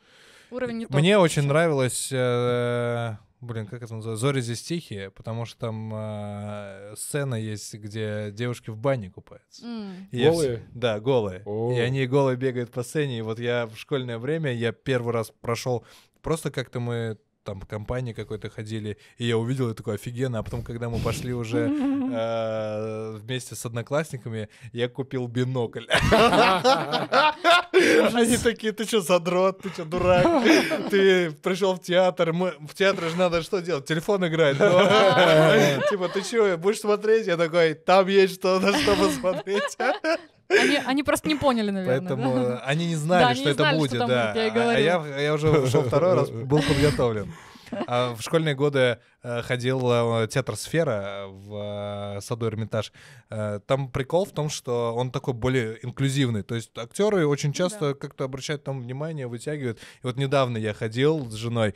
Уровень не Мне очень нравилось э, блин, как это называется, «Зори здесь тихие», потому что там э, сцена есть, где девушки в бане купаются. Mm. И голые? Я, да, голые. Oh. И они голые бегают по сцене. И вот я в школьное время, я первый раз прошел, просто как-то мы там по компании какой-то ходили, и я увидел и такой офигенно, а потом, когда мы пошли уже а, вместе с одноклассниками, я купил бинокль. Они такие, ты что, задрот, ты что, дурак? Ты пришел в театр, мы... в театре же надо что делать? Телефон играет. Типа, ты что, будешь смотреть? Я такой, там есть что на что посмотреть. Они, они просто не поняли, наверное. Поэтому да? они не знали, да, что не это знали, будет, что да. Будет, я а, а я, я уже шел второй раз, был подготовлен. А в школьные годы э, ходил э, театр «Сфера» э, в Саду Эрмитаж. Там прикол в том, что он такой более инклюзивный. То есть актеры очень ну часто как-то обращают там внимание, вытягивают. И вот недавно я ходил с женой,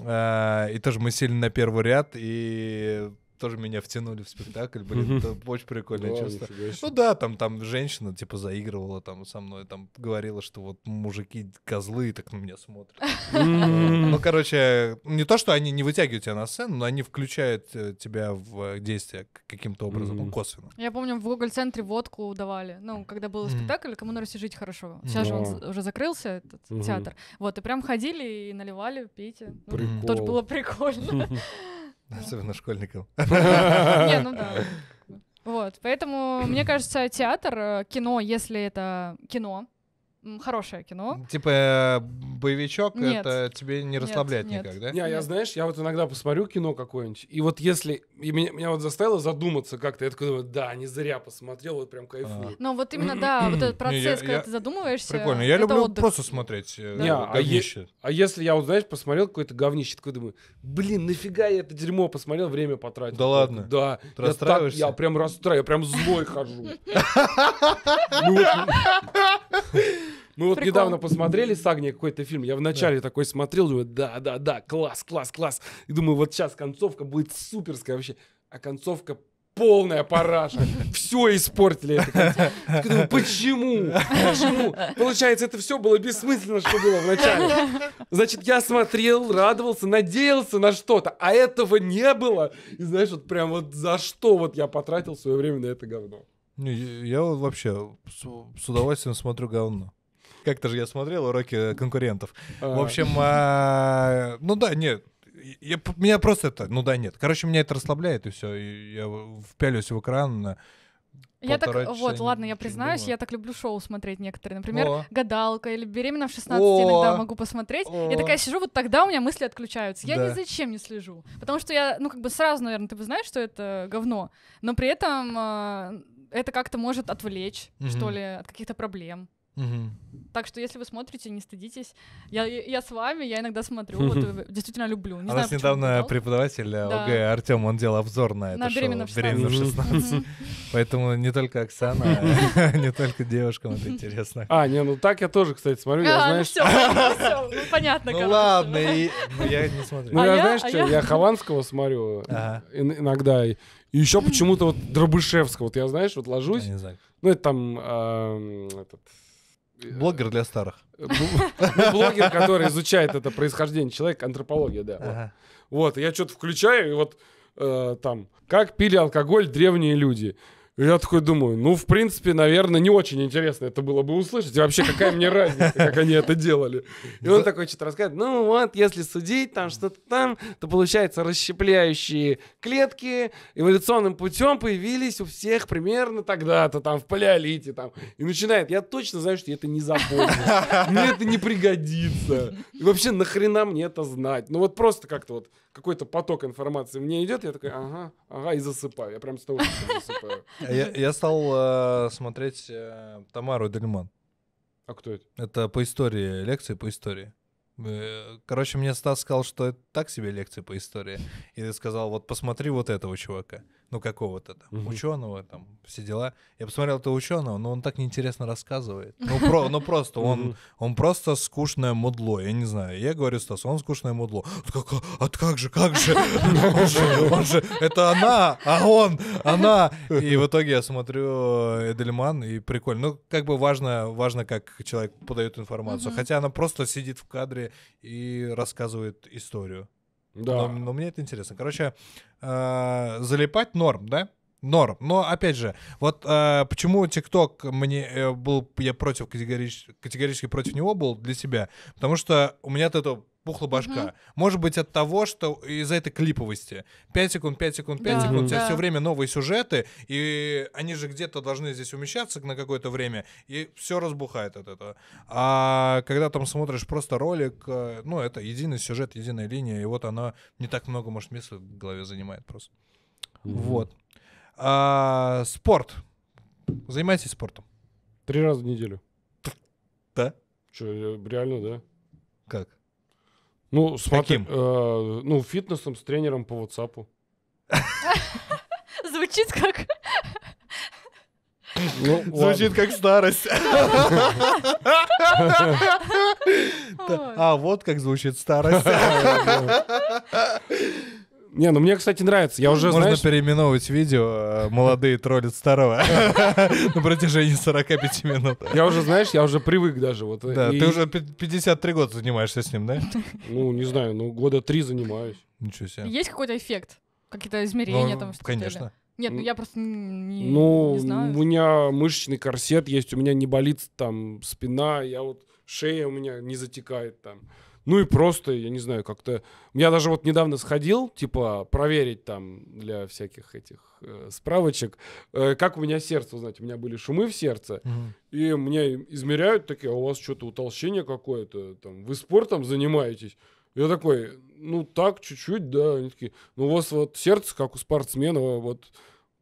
и тоже мы сели на первый ряд, и тоже меня втянули в спектакль, блин, это очень прикольное да, чувство. Ну да, там, там женщина, типа, заигрывала там со мной, там говорила, что вот мужики козлы так на меня смотрят. Ну, короче, не то, что они не вытягивают тебя на сцену, но они включают э, тебя в э, действие каким-то образом, ну, косвенно. Я помню, в гоголь центре водку давали, ну, когда был спектакль «Кому на Руси жить хорошо». Сейчас же он уже закрылся, этот театр. Вот, и прям ходили и наливали, пейте. Ну, тоже было прикольно. Особенно школьникам. Не, ну да. Вот, поэтому, мне кажется, театр, э, кино, если это кино, хорошее кино. Типа э, боевичок, нет, это тебе не расслабляет нет, никак, нет. да? Не, я, знаешь, я вот иногда посмотрю кино какое-нибудь, и вот если... И меня, меня вот заставило задуматься как-то, я такой думаю, да, не зря посмотрел, вот прям кайфую. А. Ну вот именно, да, вот этот процесс, не, я, когда я... ты задумываешься, Прикольно, я люблю отдых. просто смотреть э, да. а, е- а если я вот, знаешь, посмотрел какое-то говнище, такой думаю, блин, нафига я это дерьмо посмотрел, время потратил. Да ладно? Да. Ты я Так, я прям расстраиваюсь, я прям злой хожу. Ну, мы вот Прикол. недавно посмотрели с Агнией какой-то фильм. Я вначале да. такой смотрел, думаю, да, да, да, класс, класс, класс. И думаю, вот сейчас концовка будет суперская вообще. А концовка полная параша. Все испортили. Думаю, почему? Почему? Получается, это все было бессмысленно, что было вначале. Значит, я смотрел, радовался, надеялся на что-то, а этого не было. И знаешь, вот прям вот за что вот я потратил свое время на это говно. Я вообще с удовольствием смотрю говно. Как-то же я смотрел уроки конкурентов. А. В общем, а, ну да, нет, я, меня просто это, ну да, нет. Короче, меня это расслабляет, и все. я впялюсь в экран. На я так, часа, вот, ладно, я признаюсь, думаю. я так люблю шоу смотреть некоторые. Например, О. «Гадалка» или «Беременна в 16» О. иногда могу посмотреть. О. Я такая сижу, вот тогда у меня мысли отключаются. Я да. ни зачем не слежу. Потому что я, ну, как бы сразу, наверное, ты бы знаешь, что это говно. Но при этом э, это как-то может отвлечь, угу. что ли, от каких-то проблем. Угу. Так что, если вы смотрите, не стыдитесь. Я, я с вами, я иногда смотрю, вот, э, действительно люблю. Не а У нас недавно преподаватель э, ОГЭ Артем, он делал обзор на это беременна в 16. Поэтому не только Оксана, не только девушкам это интересно. А, не, ну так я тоже, кстати, смотрю, я а, ну знаешь... Ну, ну, понятно, Ну, ладно, ну, я не смотрю. Ну, я а знаешь что, я Хованского смотрю э, иногда, и еще почему-то вот Дробышевского. Вот я, знаешь, вот ложусь. Ну, это там этот Э, блогер для старых. Ну, ну, блогер, который изучает это происхождение человека, антропология, да. Вот. я что-то включаю, и вот э, там, как пили алкоголь древние люди. И я такой думаю, ну, в принципе, наверное, не очень интересно это было бы услышать. И вообще, какая мне разница, как они это делали. И он такой что-то рассказывает. Ну вот, если судить там что-то там, то получается расщепляющие клетки эволюционным путем появились у всех примерно тогда-то там в палеолите там. И начинает, я точно знаю, что я это не запомню. Мне это не пригодится. И вообще, нахрена мне это знать? Ну вот просто как-то вот какой-то поток информации мне идет, я такой, ага, ага, и засыпаю. Я прям с того засыпаю. А я, я стал э, смотреть э, Тамару Дельман. А кто это? Это по истории, лекции по истории. Э, короче, мне Стас сказал, что это так себе лекция по истории. И ты сказал, вот посмотри вот этого чувака ну, какого-то там угу. ученого, там, все дела. Я посмотрел этого ученого, но он так неинтересно рассказывает. Ну, про, ну просто, он, он просто скучное мудло, я не знаю. Я говорю, Стас, он скучное мудло. «А как, а, а как же, как же? Он же, он же, это она, а он, она. И в итоге я смотрю э, Эдельман, и прикольно. Ну, как бы важно, важно, как человек подает информацию. Хотя она просто сидит в кадре и рассказывает историю. Да. Но, но мне это интересно. Короче, э, залипать норм, да? Норм. Но опять же, вот э, почему ТикТок мне э, был, я против категорически, категорически против него был для себя, потому что у меня от этого пухла башка. Угу. Может быть, от того, что из-за этой клиповости. 5 секунд, 5 секунд, 5 да, секунд, у тебя да. все время новые сюжеты, и они же где-то должны здесь умещаться на какое-то время, и все разбухает от этого. А когда там смотришь просто ролик, э, ну, это единый сюжет, единая линия, и вот она не так много, может, места в голове занимает просто. Угу. Вот. А, спорт. Занимайтесь спортом. Три раза в неделю. Да? Че, реально, да? Как? Ну, с Каким? Э, ну, фитнесом с тренером по WhatsApp. Звучит как... Ну, звучит как старость. А вот как звучит старость. Не, ну мне, кстати, нравится. Я уже, Можно знаешь... переименовывать видео э, «Молодые троллят старого» на протяжении 45 минут. Я уже, знаешь, я уже привык даже. Вот. Да, ты уже 53 года занимаешься с ним, да? Ну, не знаю, ну года три занимаюсь. Ничего себе. Есть какой-то эффект? Какие-то измерения ну, там? что-то. Конечно. Нет, ну я просто не, ну, не знаю. у меня мышечный корсет есть, у меня не болит там спина, я вот шея у меня не затекает там. Ну и просто, я не знаю, как-то... Я даже вот недавно сходил, типа, проверить там для всяких этих э, справочек, э, как у меня сердце, знаете, у меня были шумы в сердце, угу. и мне измеряют такие, а у вас что-то утолщение какое-то, там, вы спортом занимаетесь? Я такой, ну так, чуть-чуть, да. Они такие, ну у вас вот сердце, как у спортсмена, вот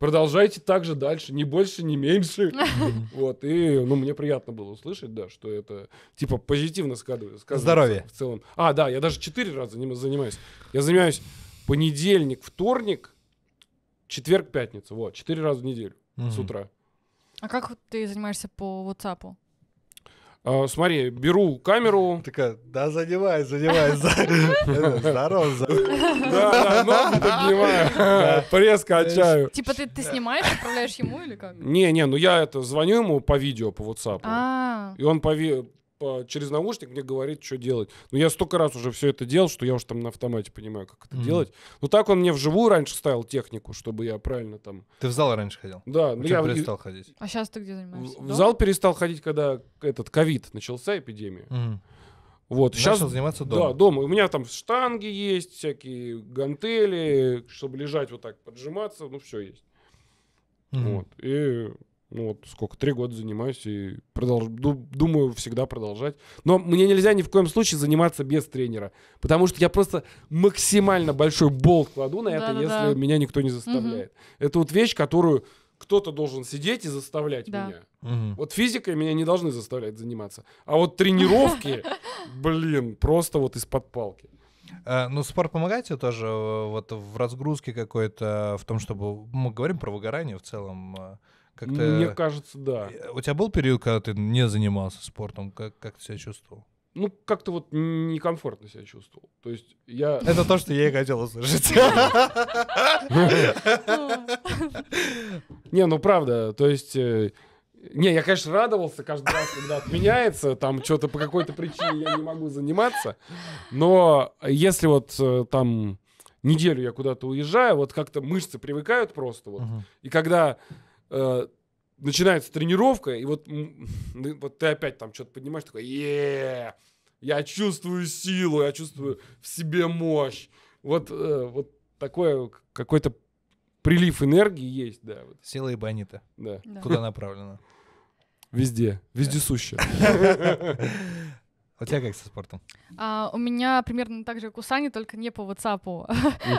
Продолжайте так же дальше, ни больше, ни меньше. Вот, и, ну, мне приятно было услышать, да, что это, типа, позитивно сказывается. Здоровье. В целом. А, да, я даже четыре раза занимаюсь. Я занимаюсь понедельник, вторник, четверг, пятница. Вот, четыре раза в неделю с утра. А как ты занимаешься по WhatsApp? А, смотри, беру камеру. Такая, да, задевай, задевай. Здорово, Да, да, ноги поднимаю. Пресс качаю. Типа ты снимаешь, отправляешь ему или как? Не, не, ну я это звоню ему по видео, по WhatsApp. А. И он по по, типа, через наушник мне говорит, что делать. Но ну, я столько раз уже все это делал, что я уже там на автомате понимаю, как это mm-hmm. делать. Но ну, так он мне вживую раньше ставил технику, чтобы я правильно там... Ты в зал раньше ходил? Да. А ну, я перестал ходить? А сейчас ты где занимаешься? В, в зал перестал ходить, когда этот ковид начался, эпидемия. Mm-hmm. Вот, Начал сейчас заниматься дома. Да, дома. У меня там штанги есть, всякие гантели, чтобы лежать вот так, поджиматься, ну все есть. Mm-hmm. Вот. И ну вот сколько, три года занимаюсь и продолж... думаю всегда продолжать. Но мне нельзя ни в коем случае заниматься без тренера, потому что я просто максимально большой болт кладу на это, да, если да. меня никто не заставляет. Угу. Это вот вещь, которую кто-то должен сидеть и заставлять да. меня. Угу. Вот физикой меня не должны заставлять заниматься. А вот тренировки, блин, просто вот из-под палки. Э, ну, спорт помогает тебе тоже э, вот в разгрузке какой-то, в том, чтобы мы говорим про выгорание в целом, э, как-то... Мне кажется, да. Э, у тебя был период, когда ты не занимался спортом? Как, как ты себя чувствовал? ну, как-то вот некомфортно себя чувствовал. То есть я... Это то, что я и хотел услышать. Не, ну правда, то есть... Э, не, я, конечно, радовался каждый раз, когда отменяется, там что-то по какой-то причине я не могу заниматься, но если вот э, там неделю я куда-то уезжаю, вот как-то мышцы привыкают просто вот, и когда э, начинается тренировка, и вот, ну, вот ты опять там что-то поднимаешь, такой, е я чувствую силу, я чувствую в себе мощь. Вот, э, вот такое, какой-то прилив энергии есть, да. Вот. Сила и банита. Да. да. Куда направлена? Везде, вездесуще. У тебя как со спортом? А, у меня примерно так же, как у Сани, только не по WhatsApp. Угу.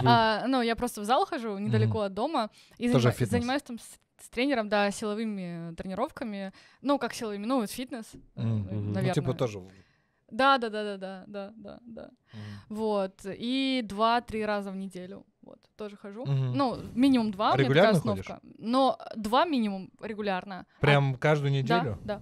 А, ну, я просто в зал хожу недалеко угу. от дома и занима- занимаюсь там с тренером, да, силовыми тренировками. Ну, как силовыми, ну, вот фитнес, mm-hmm. наверное. Ну, типа тоже. Да, да, да, да, да, да, да, да. Mm-hmm. Вот. И два-три раза в неделю. Вот, тоже хожу. Mm-hmm. Ну, минимум два, регулярно у меня такая основка. Ходишь? Но два минимум регулярно. А Прям а... каждую неделю? Да, да.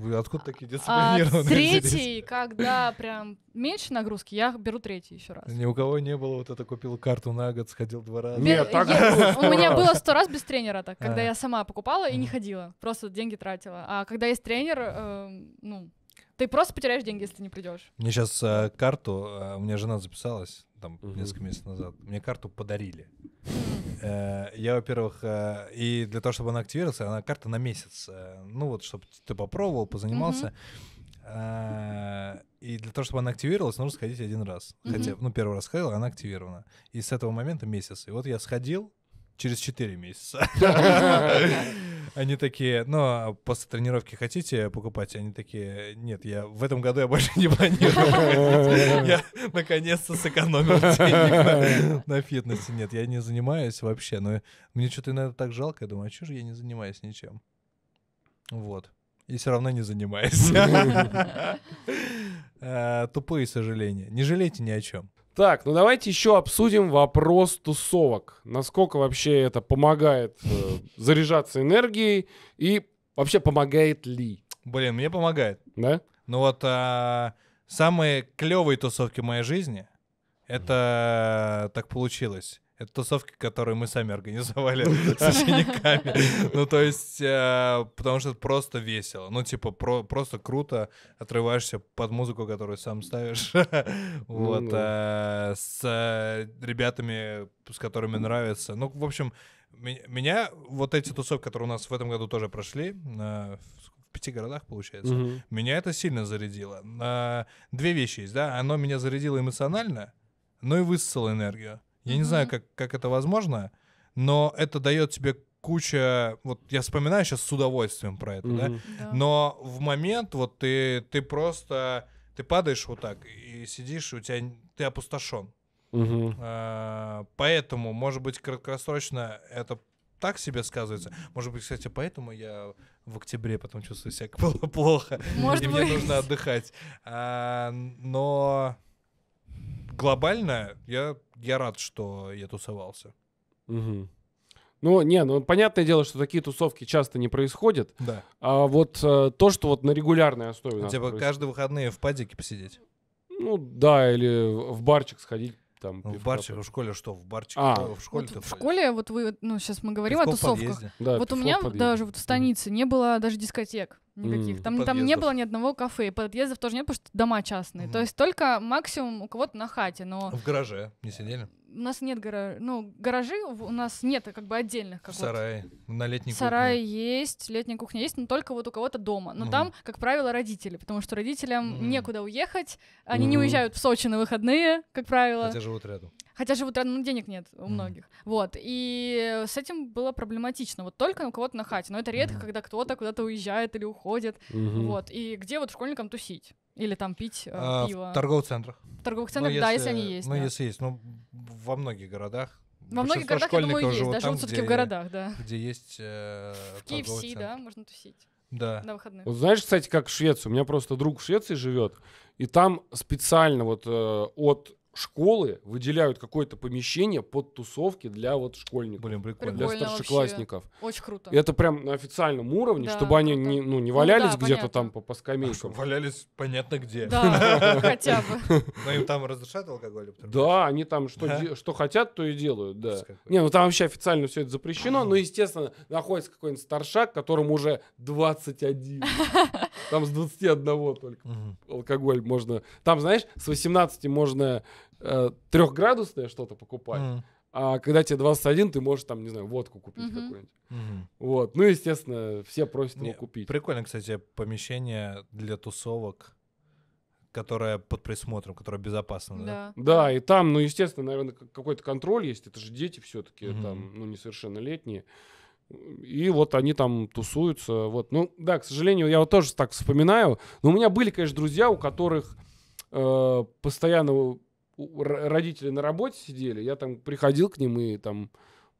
Вы откуда такие а, дисциплинированные? А, третий, здесь? когда прям меньше нагрузки, я беру третий еще раз. Ни у кого не было вот это купил карту на год, сходил два раза. Нет, так... я, у меня было сто раз без тренера так, когда а. я сама покупала и не ходила, просто деньги тратила. А когда есть тренер, э, ну ты просто потеряешь деньги, если ты не придешь. Мне сейчас э, карту, э, у меня жена записалась там угу. несколько месяцев назад, мне карту подарили. Э, я, во-первых, э, и для того, чтобы она активировалась, она карта на месяц. Э, ну вот, чтобы ты попробовал, позанимался. Э, и для того, чтобы она активировалась, нужно сходить один раз. Хотя, ну, первый раз сходил, она активирована. И с этого момента месяц. И вот я сходил через 4 месяца. Они такие, ну, а после тренировки хотите покупать? Они такие, нет, я в этом году я больше не планирую. Я наконец-то сэкономил денег на фитнесе. Нет, я не занимаюсь вообще. Но мне что-то иногда так жалко. Я думаю, а что же я не занимаюсь ничем? Вот. И все равно не занимаюсь. Э, тупые сожаления. Не жалейте ни о чем. Так, ну давайте еще обсудим вопрос тусовок. Насколько вообще это помогает э, заряжаться энергией и вообще помогает ли? Блин, мне помогает. Да? Ну вот а, самые клевые тусовки в моей жизни, это так получилось. Это тусовки, которые мы сами организовали с учениками. Ну, то есть, э, потому что это просто весело. Ну, типа, про просто круто отрываешься под музыку, которую сам ставишь. Вот. Ну э, с э, ребятами, с которыми нравится. Ну, в общем, меня вот эти тусовки, которые у нас в этом году тоже прошли, в пяти городах, получается, меня это сильно зарядило. Две вещи есть, да. Оно меня зарядило эмоционально, но и высосало энергию. Я не знаю, как, как это возможно, но это дает тебе куча, вот я вспоминаю сейчас с удовольствием про это, да? да, но в момент вот ты, ты просто, ты падаешь вот так и сидишь, и у тебя, ты опустошен. Угу. А, поэтому, может быть, краткосрочно это так себе сказывается. Может быть, кстати, поэтому я в октябре потом чувствую себя плохо. Может и быть. мне нужно отдыхать. А, но глобально я, я рад, что я тусовался. Угу. Ну, не, ну, понятное дело, что такие тусовки часто не происходят. Да. А вот а, то, что вот на регулярной основе... Типа происходит. каждые выходные в падике посидеть? Ну, да, или в барчик сходить. Там, ну, в барчик, в школе что? В барчик, а. в школе вот В школе, вот вы, ну, сейчас мы говорим пивко о тусовках. Да, вот у меня даже вот в станице mm-hmm. не было даже дискотек никаких. Mm, там, там не было ни одного кафе, и подъездов тоже нет, потому что дома частные. Mm. То есть только максимум у кого-то на хате, но... В гараже не сидели? У нас нет гаража, ну, гаражи у нас нет как бы отдельных. Как Сарай, вот. на летней Сарай кухне. есть, летняя кухня есть, но только вот у кого-то дома. Но mm. там, как правило, родители, потому что родителям mm. некуда уехать, они mm. не уезжают в Сочи на выходные, как правило. Хотя живут рядом. Хотя живут рядом, но денег нет у многих. Mm. Вот. И с этим было проблематично. Вот только у кого-то на хате. Но это редко, mm. когда кто-то куда-то уезжает или уходит. Mm-hmm. Вот. И где вот школьникам тусить? Или там пить э, а, пиво? В торговых центрах. В торговых ну, центрах, ну, да, если, они есть. Ну, да. если есть. Ну, во многих городах во многих городах, я думаю, есть, даже все-таки в городах, да. Где есть... Э, в KFC, да, можно тусить. Да. На выходных. Вот знаешь, кстати, как в Швеции? У меня просто друг в Швеции живет, и там специально вот э, от школы выделяют какое-то помещение под тусовки для вот школьников. Блин, прикольно. Для старшеклассников. Вообще. Очень круто. И это прям на официальном уровне, да, чтобы они не, ну, не ну валялись ну, да, где-то там по, по а скамейкам. А валялись понятно где. Да, хотя бы. Но им там разрешают алкоголь? Да, они там что хотят, то и делают, да. Не, ну там вообще официально все это запрещено, но, естественно, находится какой-нибудь старшак, которому уже 21. Там с 21 только алкоголь можно... Там, знаешь, с 18 можно Э, трехградусное что-то покупать. Mm. А когда тебе 21, ты можешь там, не знаю, водку купить mm-hmm. какую-нибудь. Mm-hmm. Вот. Ну, естественно, все просят не, его купить. Прикольно, кстати, помещение для тусовок, которое под присмотром, которое безопасно, да? Да, да и там, ну, естественно, наверное, какой-то контроль есть. Это же дети все-таки, mm-hmm. там, ну, несовершеннолетние. И вот они там тусуются. Вот. Ну, да, к сожалению, я вот тоже так вспоминаю. Но у меня были, конечно, друзья, у которых э, постоянно родители на работе сидели, я там приходил к ним и там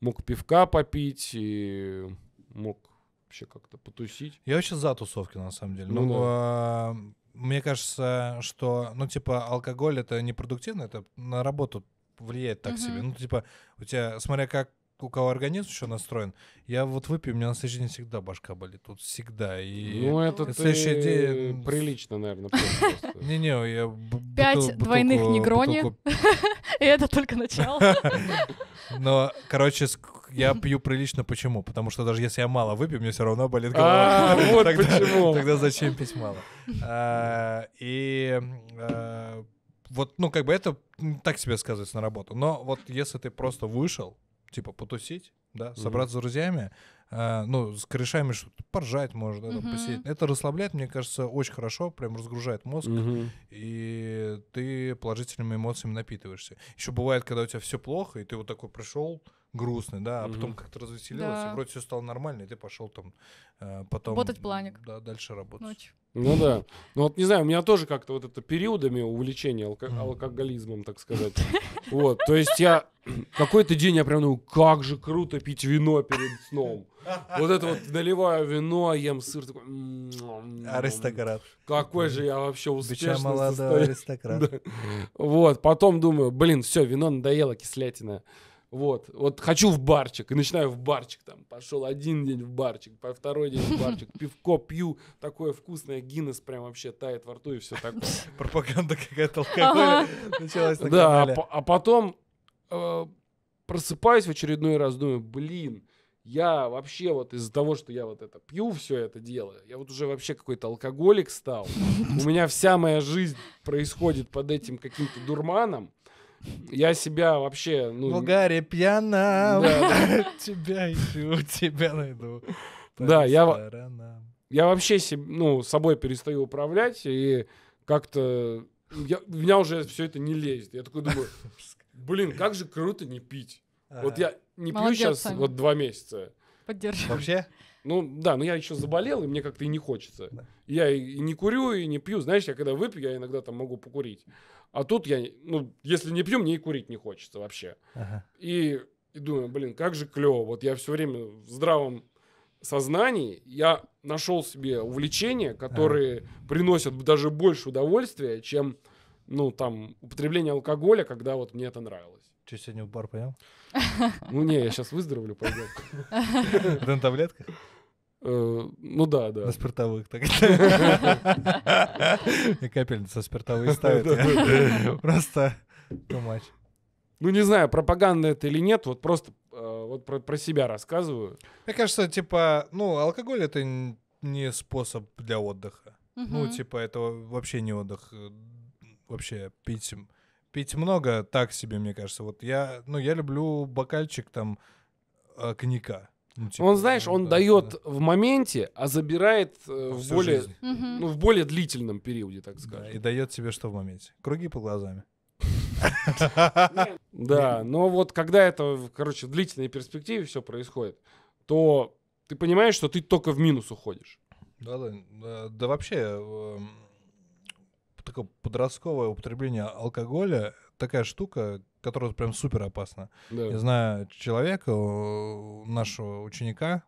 мог пивка попить, и мог вообще как-то потусить. Я вообще за тусовки, на самом деле. Ну, ну да. А, мне кажется, что, ну, типа, алкоголь — это непродуктивно, это на работу влияет так угу. себе. Ну, типа, у тебя, смотря как у кого организм еще настроен, я вот выпью, у меня на следующий день всегда башка болит. Тут всегда. И ну, это ты следующий день... прилично, наверное. Не-не, я... Пять двойных негрони. И это только начало. Но, короче, я пью прилично почему? Потому что даже если я мало выпью, мне все равно болит голова. А, вот почему. Тогда зачем пить мало? А, и а, вот, ну, как бы это так себе сказывается на работу. Но вот если ты просто вышел, типа потусить, да, собраться mm-hmm. с друзьями, э, ну, с корешами что-то поржать можно, да, mm-hmm. там, посидеть. Это расслабляет, мне кажется, очень хорошо, прям разгружает мозг, mm-hmm. и ты положительными эмоциями напитываешься. Еще бывает, когда у тебя все плохо, и ты вот такой пришел, грустный, да, а угу. потом как-то развеселилось, да. и вроде все стало нормально, и ты пошел там э, потом... Работать планик. Да, дальше работать. Ночь. Ну да. Ну вот не знаю, у меня тоже как-то вот это периодами увлечения алко- алкоголизмом, так сказать. Вот, то есть я какой-то день я прям думаю, как же круто пить вино перед сном. Вот это вот наливаю вино, ем сыр такой. Аристократ. Какой же я вообще успешный. молодой аристократ. Вот, потом думаю, блин, все, вино надоело, кислятина. Вот, вот хочу в барчик, и начинаю в барчик, там, пошел один день в барчик, по второй день в барчик, пивко пью, такое вкусное, Гиннес прям вообще тает во рту и все такое. Пропаганда какая-то алкоголя началась на Да, а, а потом э, просыпаюсь в очередной раз, думаю, блин, я вообще вот из-за того, что я вот это пью, все это дело, я вот уже вообще какой-то алкоголик стал. У меня вся моя жизнь происходит под этим каким-то дурманом. Я себя вообще... Ну, Болгария ну, пьяна, да. тебя ищу, тебя найду. Да, я, я вообще себе, ну, собой перестаю управлять, и как-то ну, я, у меня уже все это не лезет. Я такой думаю, блин, как же круто не пить. А-а-а. Вот я не Молодец, пью сейчас Саня. вот два месяца. Поддерживаю. Вообще? Ну да, но я еще заболел, и мне как-то и не хочется. Да. Я и, и не курю, и не пью. Знаешь, я когда выпью, я иногда там могу покурить. А тут я, ну, если не пью, мне и курить не хочется вообще. Ага. И, и думаю, блин, как же клево. Вот я все время в здравом сознании, я нашел себе увлечения, которые ага. приносят даже больше удовольствия, чем, ну, там, употребление алкоголя, когда вот мне это нравилось. Что, сегодня в бар поел? Ну не, я сейчас выздоровлю, пойдем. На таблетках? Э, ну да, да. На спиртовых так. И капельница спиртовые ставят. Просто too Ну не знаю, пропаганда это или нет, вот просто э, вот про, про себя рассказываю. Мне кажется, типа, ну, алкоголь это не способ для отдыха. Ну, типа, это вообще не отдых. Э, вообще пить, пить много так себе, мне кажется. Вот я, ну, я люблю бокальчик там коньяка. Ну, типа, он, знаешь, ну он да, дает да. в моменте, а забирает э, в, более, ну, в более длительном периоде, так сказать. Да, и дает тебе что в моменте? Круги по глазами. Да, но вот когда это, короче, в длительной перспективе все происходит, то ты понимаешь, что ты только в минус уходишь. Да, да, да вообще эм, такое подростковое употребление алкоголя такая штука, которое прям супер опасно. Да. Я знаю человека, э, нашего ученика,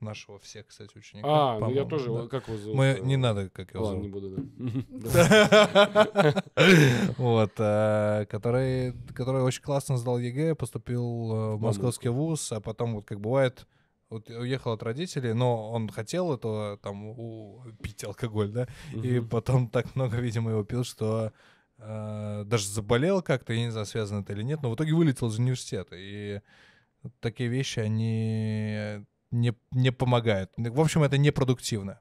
нашего всех, кстати, ученика. А, ну я тоже, да. как его зовут? Мы, не надо, как его Ладно, зовут. не буду, да. Вот, э, который, который очень классно сдал ЕГЭ, поступил э, в московский вуз, а потом, вот как бывает, вот уехал от родителей, но он хотел этого, там, у, пить алкоголь, да, и потом так много, видимо, его пил, что Э, даже заболел как-то, я не знаю, связано это или нет, но в итоге вылетел из университета. И такие вещи, они не, не помогают. В общем, это непродуктивно.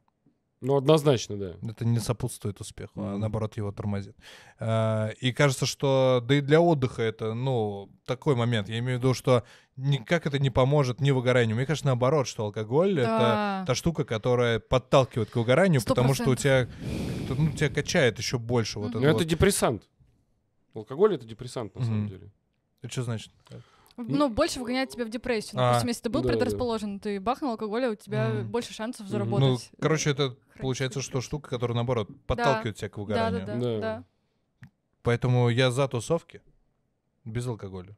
Ну, однозначно, да. Это не сопутствует успеху, mm-hmm. а наоборот его тормозит. Э, и кажется, что да и для отдыха это, ну, такой момент. Я имею в виду, что никак это не поможет ни выгоранию. Мне кажется, наоборот, что алкоголь да. это та штука, которая подталкивает к выгоранию, 100%. потому что у тебя, ну, тебя качает еще больше. Mm-hmm. Вот это ну, вот. это депрессант. Алкоголь это депрессант, на mm-hmm. самом деле. Это что значит? Ну, больше выгоняет тебя в депрессию. Допустим, ну, а, если ты был да, предрасположен, да. ты бахнул алкоголя, а у тебя mm. больше шансов заработать. Ну, короче, это Хранить. получается, что штука, которая, наоборот, подталкивает да. тебя к выгоранию. да, да, да. да. Поэтому я за тусовки без алкоголя.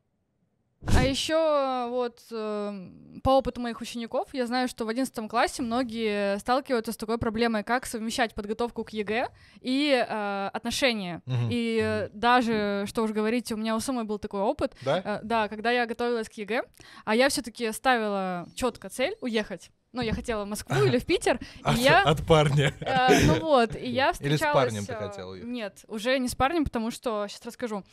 А еще э, вот э, по опыту моих учеников я знаю, что в 11 классе многие сталкиваются с такой проблемой, как совмещать подготовку к ЕГЭ и э, отношения. Угу. И э, даже, что уж говорить, у меня у самой был такой опыт. Да? Э, да, когда я готовилась к ЕГЭ, а я все-таки ставила четко цель уехать ну, я хотела в Москву или в Питер, а, и я... От парня. Э, ну вот, и я встречалась... Или с парнем ты э, хотела? Нет, уже не с парнем, потому что... Сейчас расскажу.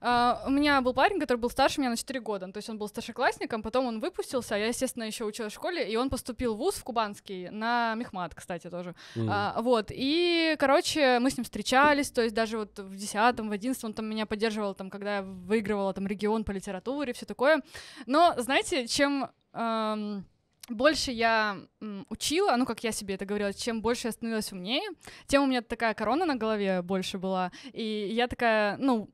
А, у меня был парень, который был старше меня на 4 года, то есть он был старшеклассником, потом он выпустился, а я, естественно, еще училась в школе, и он поступил в ВУЗ в Кубанский, на Мехмат, кстати, тоже. Mm. Uh, вот, и, короче, мы с ним встречались, то есть даже вот в 10-м, в 11 он там меня поддерживал, там, когда я выигрывала там регион по литературе, все такое. Но, знаете, чем... Uh, больше я учила, ну, как я себе это говорила, чем больше я становилась умнее, тем у меня такая корона на голове больше была, и я такая, ну,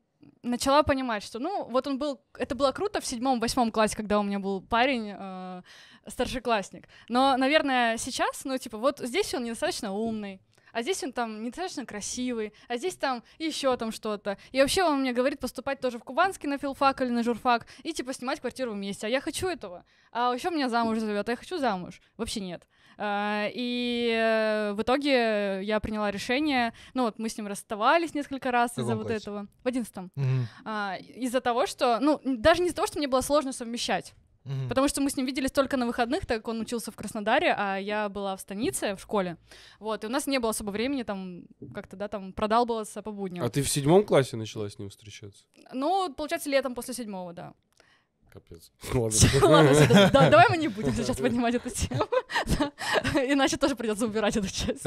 начала понимать, что, ну, вот он был, это было круто в седьмом-восьмом классе, когда у меня был парень, э, старшеклассник. Но, наверное, сейчас, ну, типа, вот здесь он недостаточно умный, а здесь он там недостаточно красивый, а здесь там еще там что-то. И вообще он мне говорит поступать тоже в Кубанский на филфак или на журфак и типа снимать квартиру вместе. А я хочу этого. А еще меня замуж зовет, а я хочу замуж. Вообще нет. А, и э, в итоге я приняла решение, ну вот мы с ним расставались несколько раз из-за вот классе? этого, в одиннадцатом, mm из-за того, что, ну даже не из-за того, что мне было сложно совмещать. Mm-hmm. Потому что мы с ним виделись только на выходных, так как он учился в Краснодаре, а я была в станице, в школе. Вот, и у нас не было особо времени, там, как-то, да, там, продал было по будням. А ты в седьмом классе начала с ним встречаться? Ну, получается, летом после седьмого, да. Капец. Ладно, давай мы не будем сейчас поднимать эту тему. Иначе тоже придется убирать эту часть.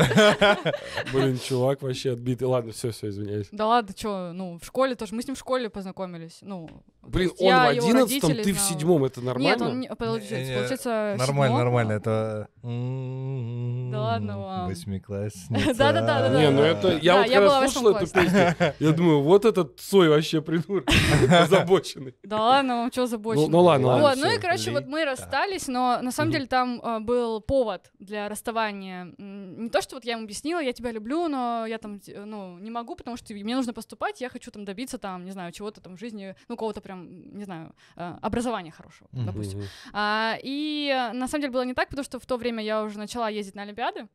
Блин, чувак вообще отбитый. Ладно, все, все, извиняюсь. Да ладно, что, ну, в школе тоже. Мы с ним в школе познакомились. Ну, Блин, он в одиннадцатом, ты в седьмом, это нормально? Нет, он, получается, Нормально, нормально, это... Да ладно вам. Восьмиклассница. Да-да-да. Не, ну это... Я вот когда слушал эту песню, я думаю, вот этот Цой вообще придурок, озабоченный. Да ладно, вам что озабоченный? Ну, очень. Ну, ну ладно, ладно. Вот, ну и, короче, вот мы расстались, но на самом деле там э, был повод для расставания. Не то, что вот я ему объяснила, я тебя люблю, но я там, ну, не могу, потому что мне нужно поступать, я хочу там добиться, там, не знаю, чего-то там в жизни, ну, кого-то прям, не знаю, э, образования хорошего, mm допустим. А, и на самом деле было не так, потому что в то время я уже начала ездить на Олимпиады,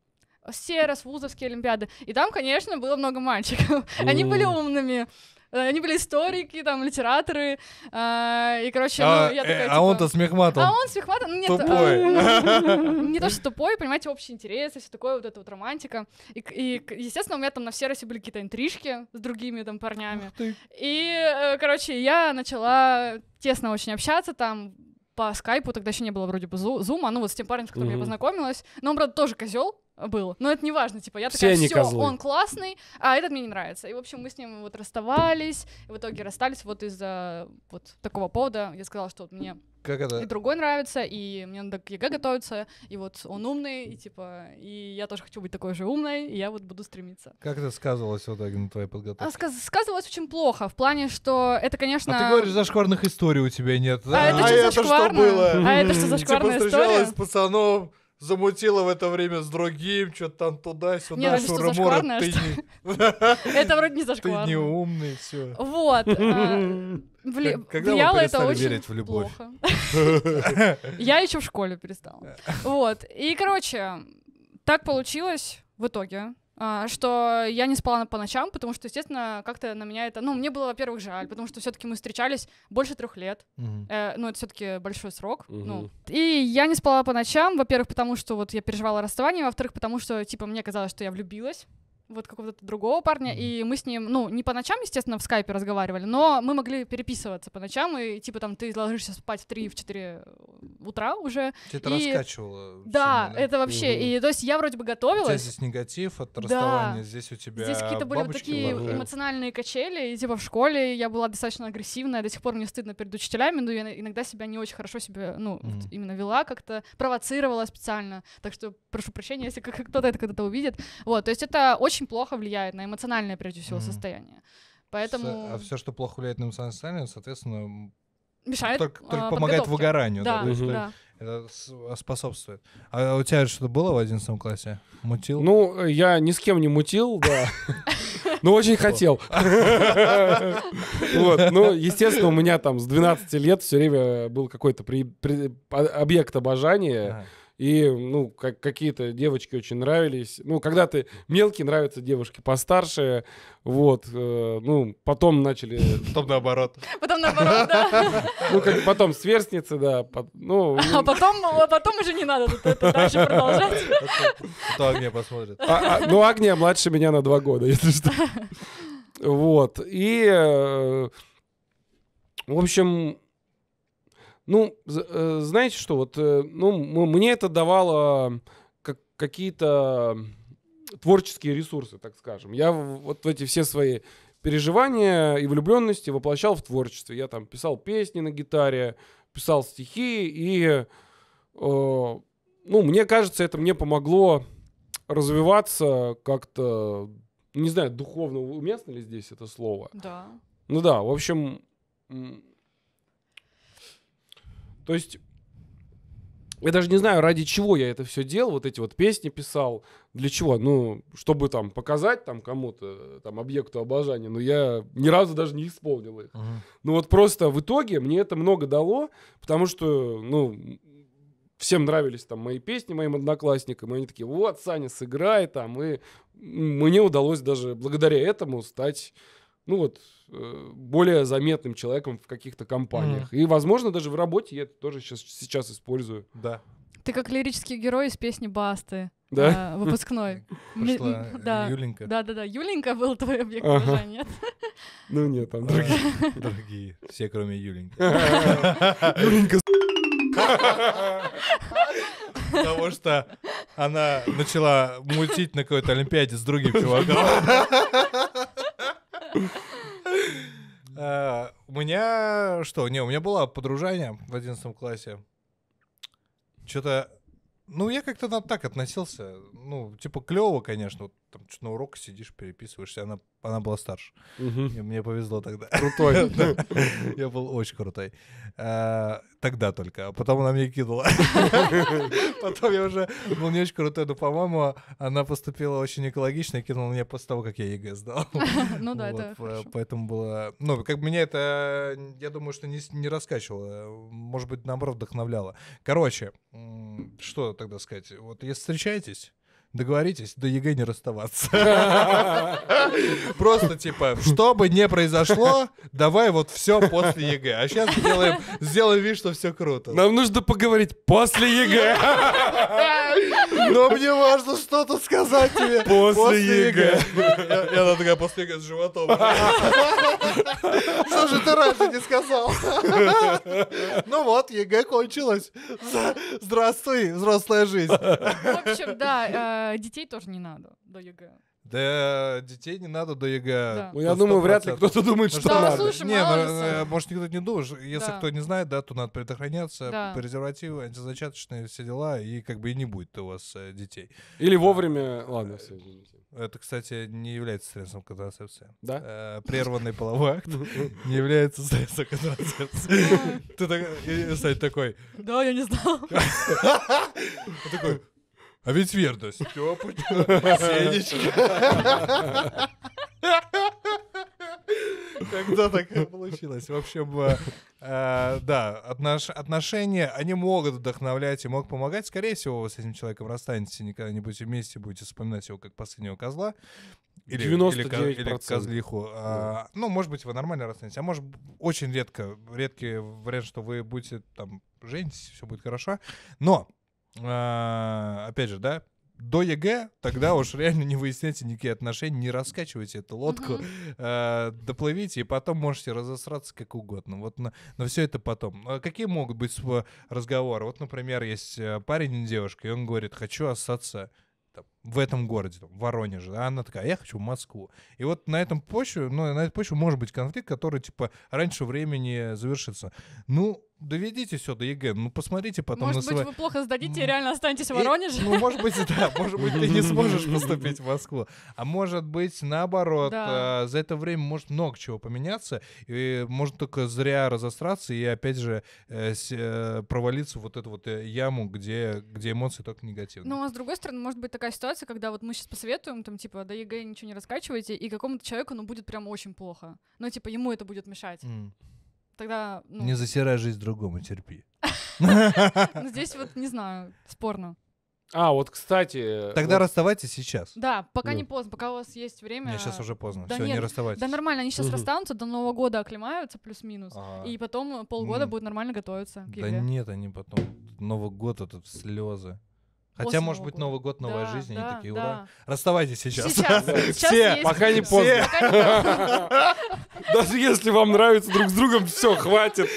все э, раз вузовские олимпиады. И там, конечно, было много мальчиков. Они были умными. Э, они были историки, там, литераторы, э, и, короче, ну, а, я э, такая, А он-то типа, смехматом. А он смехматом, ну, нет. Тупой. Не то, что тупой, понимаете, общие интересы, все такое, вот эта вот романтика. И, и, естественно, у меня там на сервисе были какие-то интрижки с другими там парнями. И, короче, я начала тесно очень общаться, там, по скайпу, тогда еще не было вроде бы зума, ну вот с тем парнем, с которым mm-hmm. я познакомилась, но он, правда, тоже козел, был. Но это не важно, типа, я все такая, все, он классный, а этот мне не нравится. И, в общем, мы с ним вот расставались, и в итоге расстались вот из-за вот такого повода. Я сказала, что вот мне как это? И другой нравится, и мне надо к ЕГЭ готовиться, и вот он умный, и типа, и я тоже хочу быть такой же умной, и я вот буду стремиться. Как это сказывалось в итоге на твоей подготовке? А, сказ- сказывалось очень плохо, в плане, что это, конечно... А ты говоришь, зашкварных историй у тебя нет. А, а это что а зашкварно? это что было? А это что типа зашкварная история? Типа встречалась с пацаном, замутила в это время с другим, что-то там туда-сюда, не, ну, шуры ты не... Это вроде не зашкварное, Ты не умный, все. Вот. А, влияло это очень плохо. Я еще в школе перестала. Вот. И, короче, так получилось в итоге, а, что я не спала по ночам, потому что, естественно, как-то на меня это... Ну, мне было, во-первых, жаль, потому что все таки мы встречались больше трех лет. Mm-hmm. Э, ну, это все таки большой срок. Mm-hmm. Ну. И я не спала по ночам, во-первых, потому что вот я переживала расставание, во-вторых, потому что, типа, мне казалось, что я влюбилась вот какого-то другого парня, и мы с ним, ну, не по ночам, естественно, в скайпе разговаривали, но мы могли переписываться по ночам, и типа там ты ложишься спать в 3 в 4 утра уже. Ты это и... раскачивала. Да, сильно, да, это вообще, угу. и то есть я вроде бы готовилась. У тебя здесь негатив от расставания, да. здесь у тебя Здесь какие-то были вот такие ловили. эмоциональные качели, и типа в школе я была достаточно агрессивная, до сих пор мне стыдно перед учителями, но я иногда себя не очень хорошо себе, ну, угу. вот именно вела как-то, провоцировала специально, так что прошу прощения, если кто-то это когда-то увидит. Вот, то есть это очень очень плохо влияет на эмоциональное, прежде всего, mm-hmm. состояние. Поэтому... Все, а все, что плохо влияет на эмоциональное состояние, соответственно, мешает только, а, только помогает выгоранию. Да, да, угу. да. Это а, способствует. А у тебя что-то было в одиннадцатом классе? Мутил? Ну, я ни с кем не мутил, да. Ну, очень хотел. Вот. Ну, естественно, у меня там с 12 лет все время был какой-то при а, объект обожания. И, ну, как, какие-то девочки очень нравились. Ну, когда ты мелкий, нравятся девушки постарше. Вот, э, ну, потом начали... Потом наоборот. Потом наоборот, да. Ну, как потом сверстницы, да. Ну, а потом, а потом уже не надо это дальше продолжать. Кто Агния посмотрит. А, а, ну, Агния младше меня на два года, если что. Вот. И, э, в общем, ну, э, знаете что, вот, э, ну, мне это давало какие-то творческие ресурсы, так скажем. Я вот эти все свои переживания и влюбленности воплощал в творчестве. Я там писал песни на гитаре, писал стихи, и, э, ну, мне кажется, это мне помогло развиваться как-то, не знаю, духовно уместно ли здесь это слово. Да. Ну да, в общем, то есть я даже не знаю, ради чего я это все делал, вот эти вот песни писал, для чего? Ну, чтобы там показать там кому-то, там, объекту обожания, но я ни разу даже не исполнил их. Uh-huh. Ну вот просто в итоге мне это много дало, потому что, ну, всем нравились там мои песни моим одноклассникам, и они такие, вот, Саня, сыграй там, и мне удалось даже благодаря этому стать, ну вот, Э, более заметным человеком в каких-то компаниях. Mm. И, возможно, даже в работе я это тоже сейчас, сейчас использую. Да. Ты как лирический герой из песни Басты. Да? Э, выпускной. Пошла да. Юленька. Да-да-да, Юленька был твой объект ага. уже, нет? Ну нет, там другие. Другие, все кроме Юленьки. Юленька, Потому что она начала мультить на какой-то Олимпиаде с другим чуваком. А, у меня что? Не, у меня было подружание в 11 классе. Что-то... Ну, я как-то так относился. Ну, типа, клево, конечно там что на уроке сидишь, переписываешься. Она, она была старше. Угу. И мне повезло тогда. Крутой. Я был очень крутой. А, тогда только. А потом она мне кинула. Потом я уже был не очень крутой, но, по-моему, она поступила очень экологично и кинула мне после того, как я ЕГЭ сдал. Ну да, это э, Поэтому было... Ну, как меня это, я думаю, что не раскачивало. Может быть, наоборот, вдохновляло. Короче, что тогда сказать? Вот если встречаетесь, договоритесь до ЕГЭ не расставаться. Просто типа, что бы ни произошло, давай вот все после ЕГЭ. А сейчас сделаем, сделаем вид, что все круто. Нам нужно поговорить после ЕГЭ. Но мне важно что-то сказать тебе. После, ЕГЭ. Я она такая, после ЕГЭ с животом. Что же ты раньше не сказал? Ну вот, ЕГЭ кончилось. Здравствуй, взрослая жизнь. В общем, да, э, а детей тоже не надо до ЕГЭ. Да, детей не надо до ЕГЭ. Да. Ну, я 100%. думаю, вряд ли кто-то думает, что да, надо. Слушай, не, ну, э, может, никто не думает. Если да. кто не знает, да, то надо предохраняться, да. презервативы, антизачаточные все дела, и как бы и не будет у вас э, детей. Или э, вовремя... А, Ладно, э, все, извините. Это, кстати, не является средством контрацепции. Да? Э, прерванный половой акт не является средством контрацепции. Ты, такой... Да, я не знал. Такой, а ведь верно, Степа, Сенечка. Когда так получилось? В общем, э, э, да, отнош, отношения, они могут вдохновлять и могут помогать. Скорее всего, вы с этим человеком расстанетесь и никогда-нибудь вместе будете вспоминать его как последнего козла. Или, 99%. или, или козлиху. А, ну, может быть, вы нормально расстанетесь. А может, очень редко, редкий вариант, что вы будете там женитесь, все будет хорошо. Но а, опять же, да, до ЕГЭ, тогда уж реально не выясняйте никакие отношения, не раскачивайте эту лодку, а, доплывите, и потом можете разосраться как угодно. Вот, но, но все это потом. А какие могут быть разговоры? Вот, например, есть парень и девушка, и он говорит, хочу остаться в этом городе, в Воронеже, а она такая, я хочу в Москву. И вот на этом почве, ну, на этой почве может быть конфликт, который, типа, раньше времени завершится. Ну, доведите все до ЕГЭ, ну посмотрите потом может на Может быть, вы плохо сдадите и реально останетесь в Воронеже? Ну, может быть, да, может быть, ты не сможешь поступить в Москву. А может быть, наоборот, да. Э, за это время может много чего поменяться, и может только зря разосраться и, опять же, э, э, провалиться в вот эту вот яму, где, где эмоции только негативные. Ну, а с другой стороны, может быть такая ситуация, когда вот мы сейчас посоветуем, там, типа, до ЕГЭ ничего не раскачивайте, и какому-то человеку, ну, будет прям очень плохо. Ну, типа, ему это будет мешать. Mm тогда... Ну... Не засирай жизнь другому, терпи. Ну, здесь вот, не знаю, спорно. А, вот, кстати... Тогда вот... расставайтесь сейчас. Да, пока yeah. Ну. не поздно, пока у вас есть время. Мне сейчас уже поздно, да все, нет, не расставайтесь. Да нормально, они сейчас uh расстанутся, до Нового года оклемаются плюс-минус, А-а-а. и потом полгода mm. будут нормально готовиться к ЕГЭ. Да нет, они потом... Новый год, этот слезы. Хотя, может быть, Новый год, новая да, жизнь, да, они такие, ура. Расставайтесь сейчас. Сейчас, сейчас Все, пока не поздно. Даже если вам нравится друг с другом, все, хватит.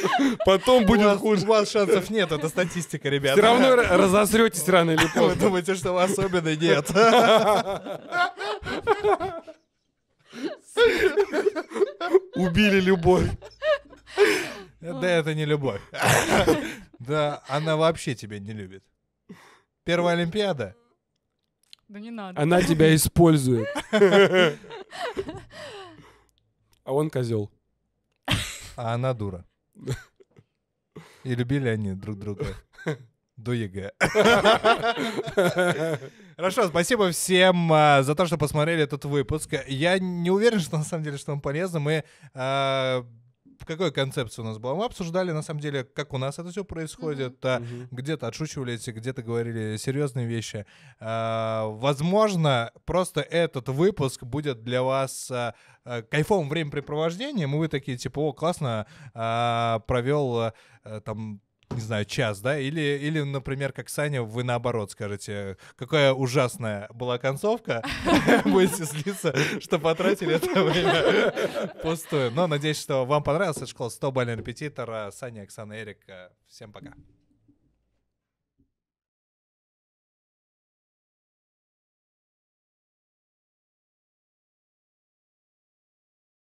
Потом будет хуже. У вас шансов нет, это статистика, ребята. Все равно разосретесь рано или поздно. Вы думаете, что вас особенно нет. Убили любовь. Да, это не любовь. Да, она вообще тебя не любит. Первая Олимпиада. Да не надо. Она тебя использует. А он козел. А она дура. И любили они друг друга. До ЕГЭ. Хорошо, спасибо всем а, за то, что посмотрели этот выпуск. Я не уверен, что на самом деле, что он полезным. Мы а, какой концепции у нас была? Мы обсуждали, на самом деле, как у нас это все происходит. Mm-hmm. А, mm-hmm. Где-то отшучивались, где-то говорили серьезные вещи. А, возможно, просто этот выпуск будет для вас а, а, кайфовым времяпрепровождением, и вы такие, типа, о, классно а, провел а, там не знаю, час, да, или, или, например, как Саня, вы наоборот скажете, какая ужасная была концовка, будете злиться, что потратили это время пустую. Но надеюсь, что вам понравилось. Это школа 100 Баллин Репетитор, Саня, Оксана, Эрик. Всем пока.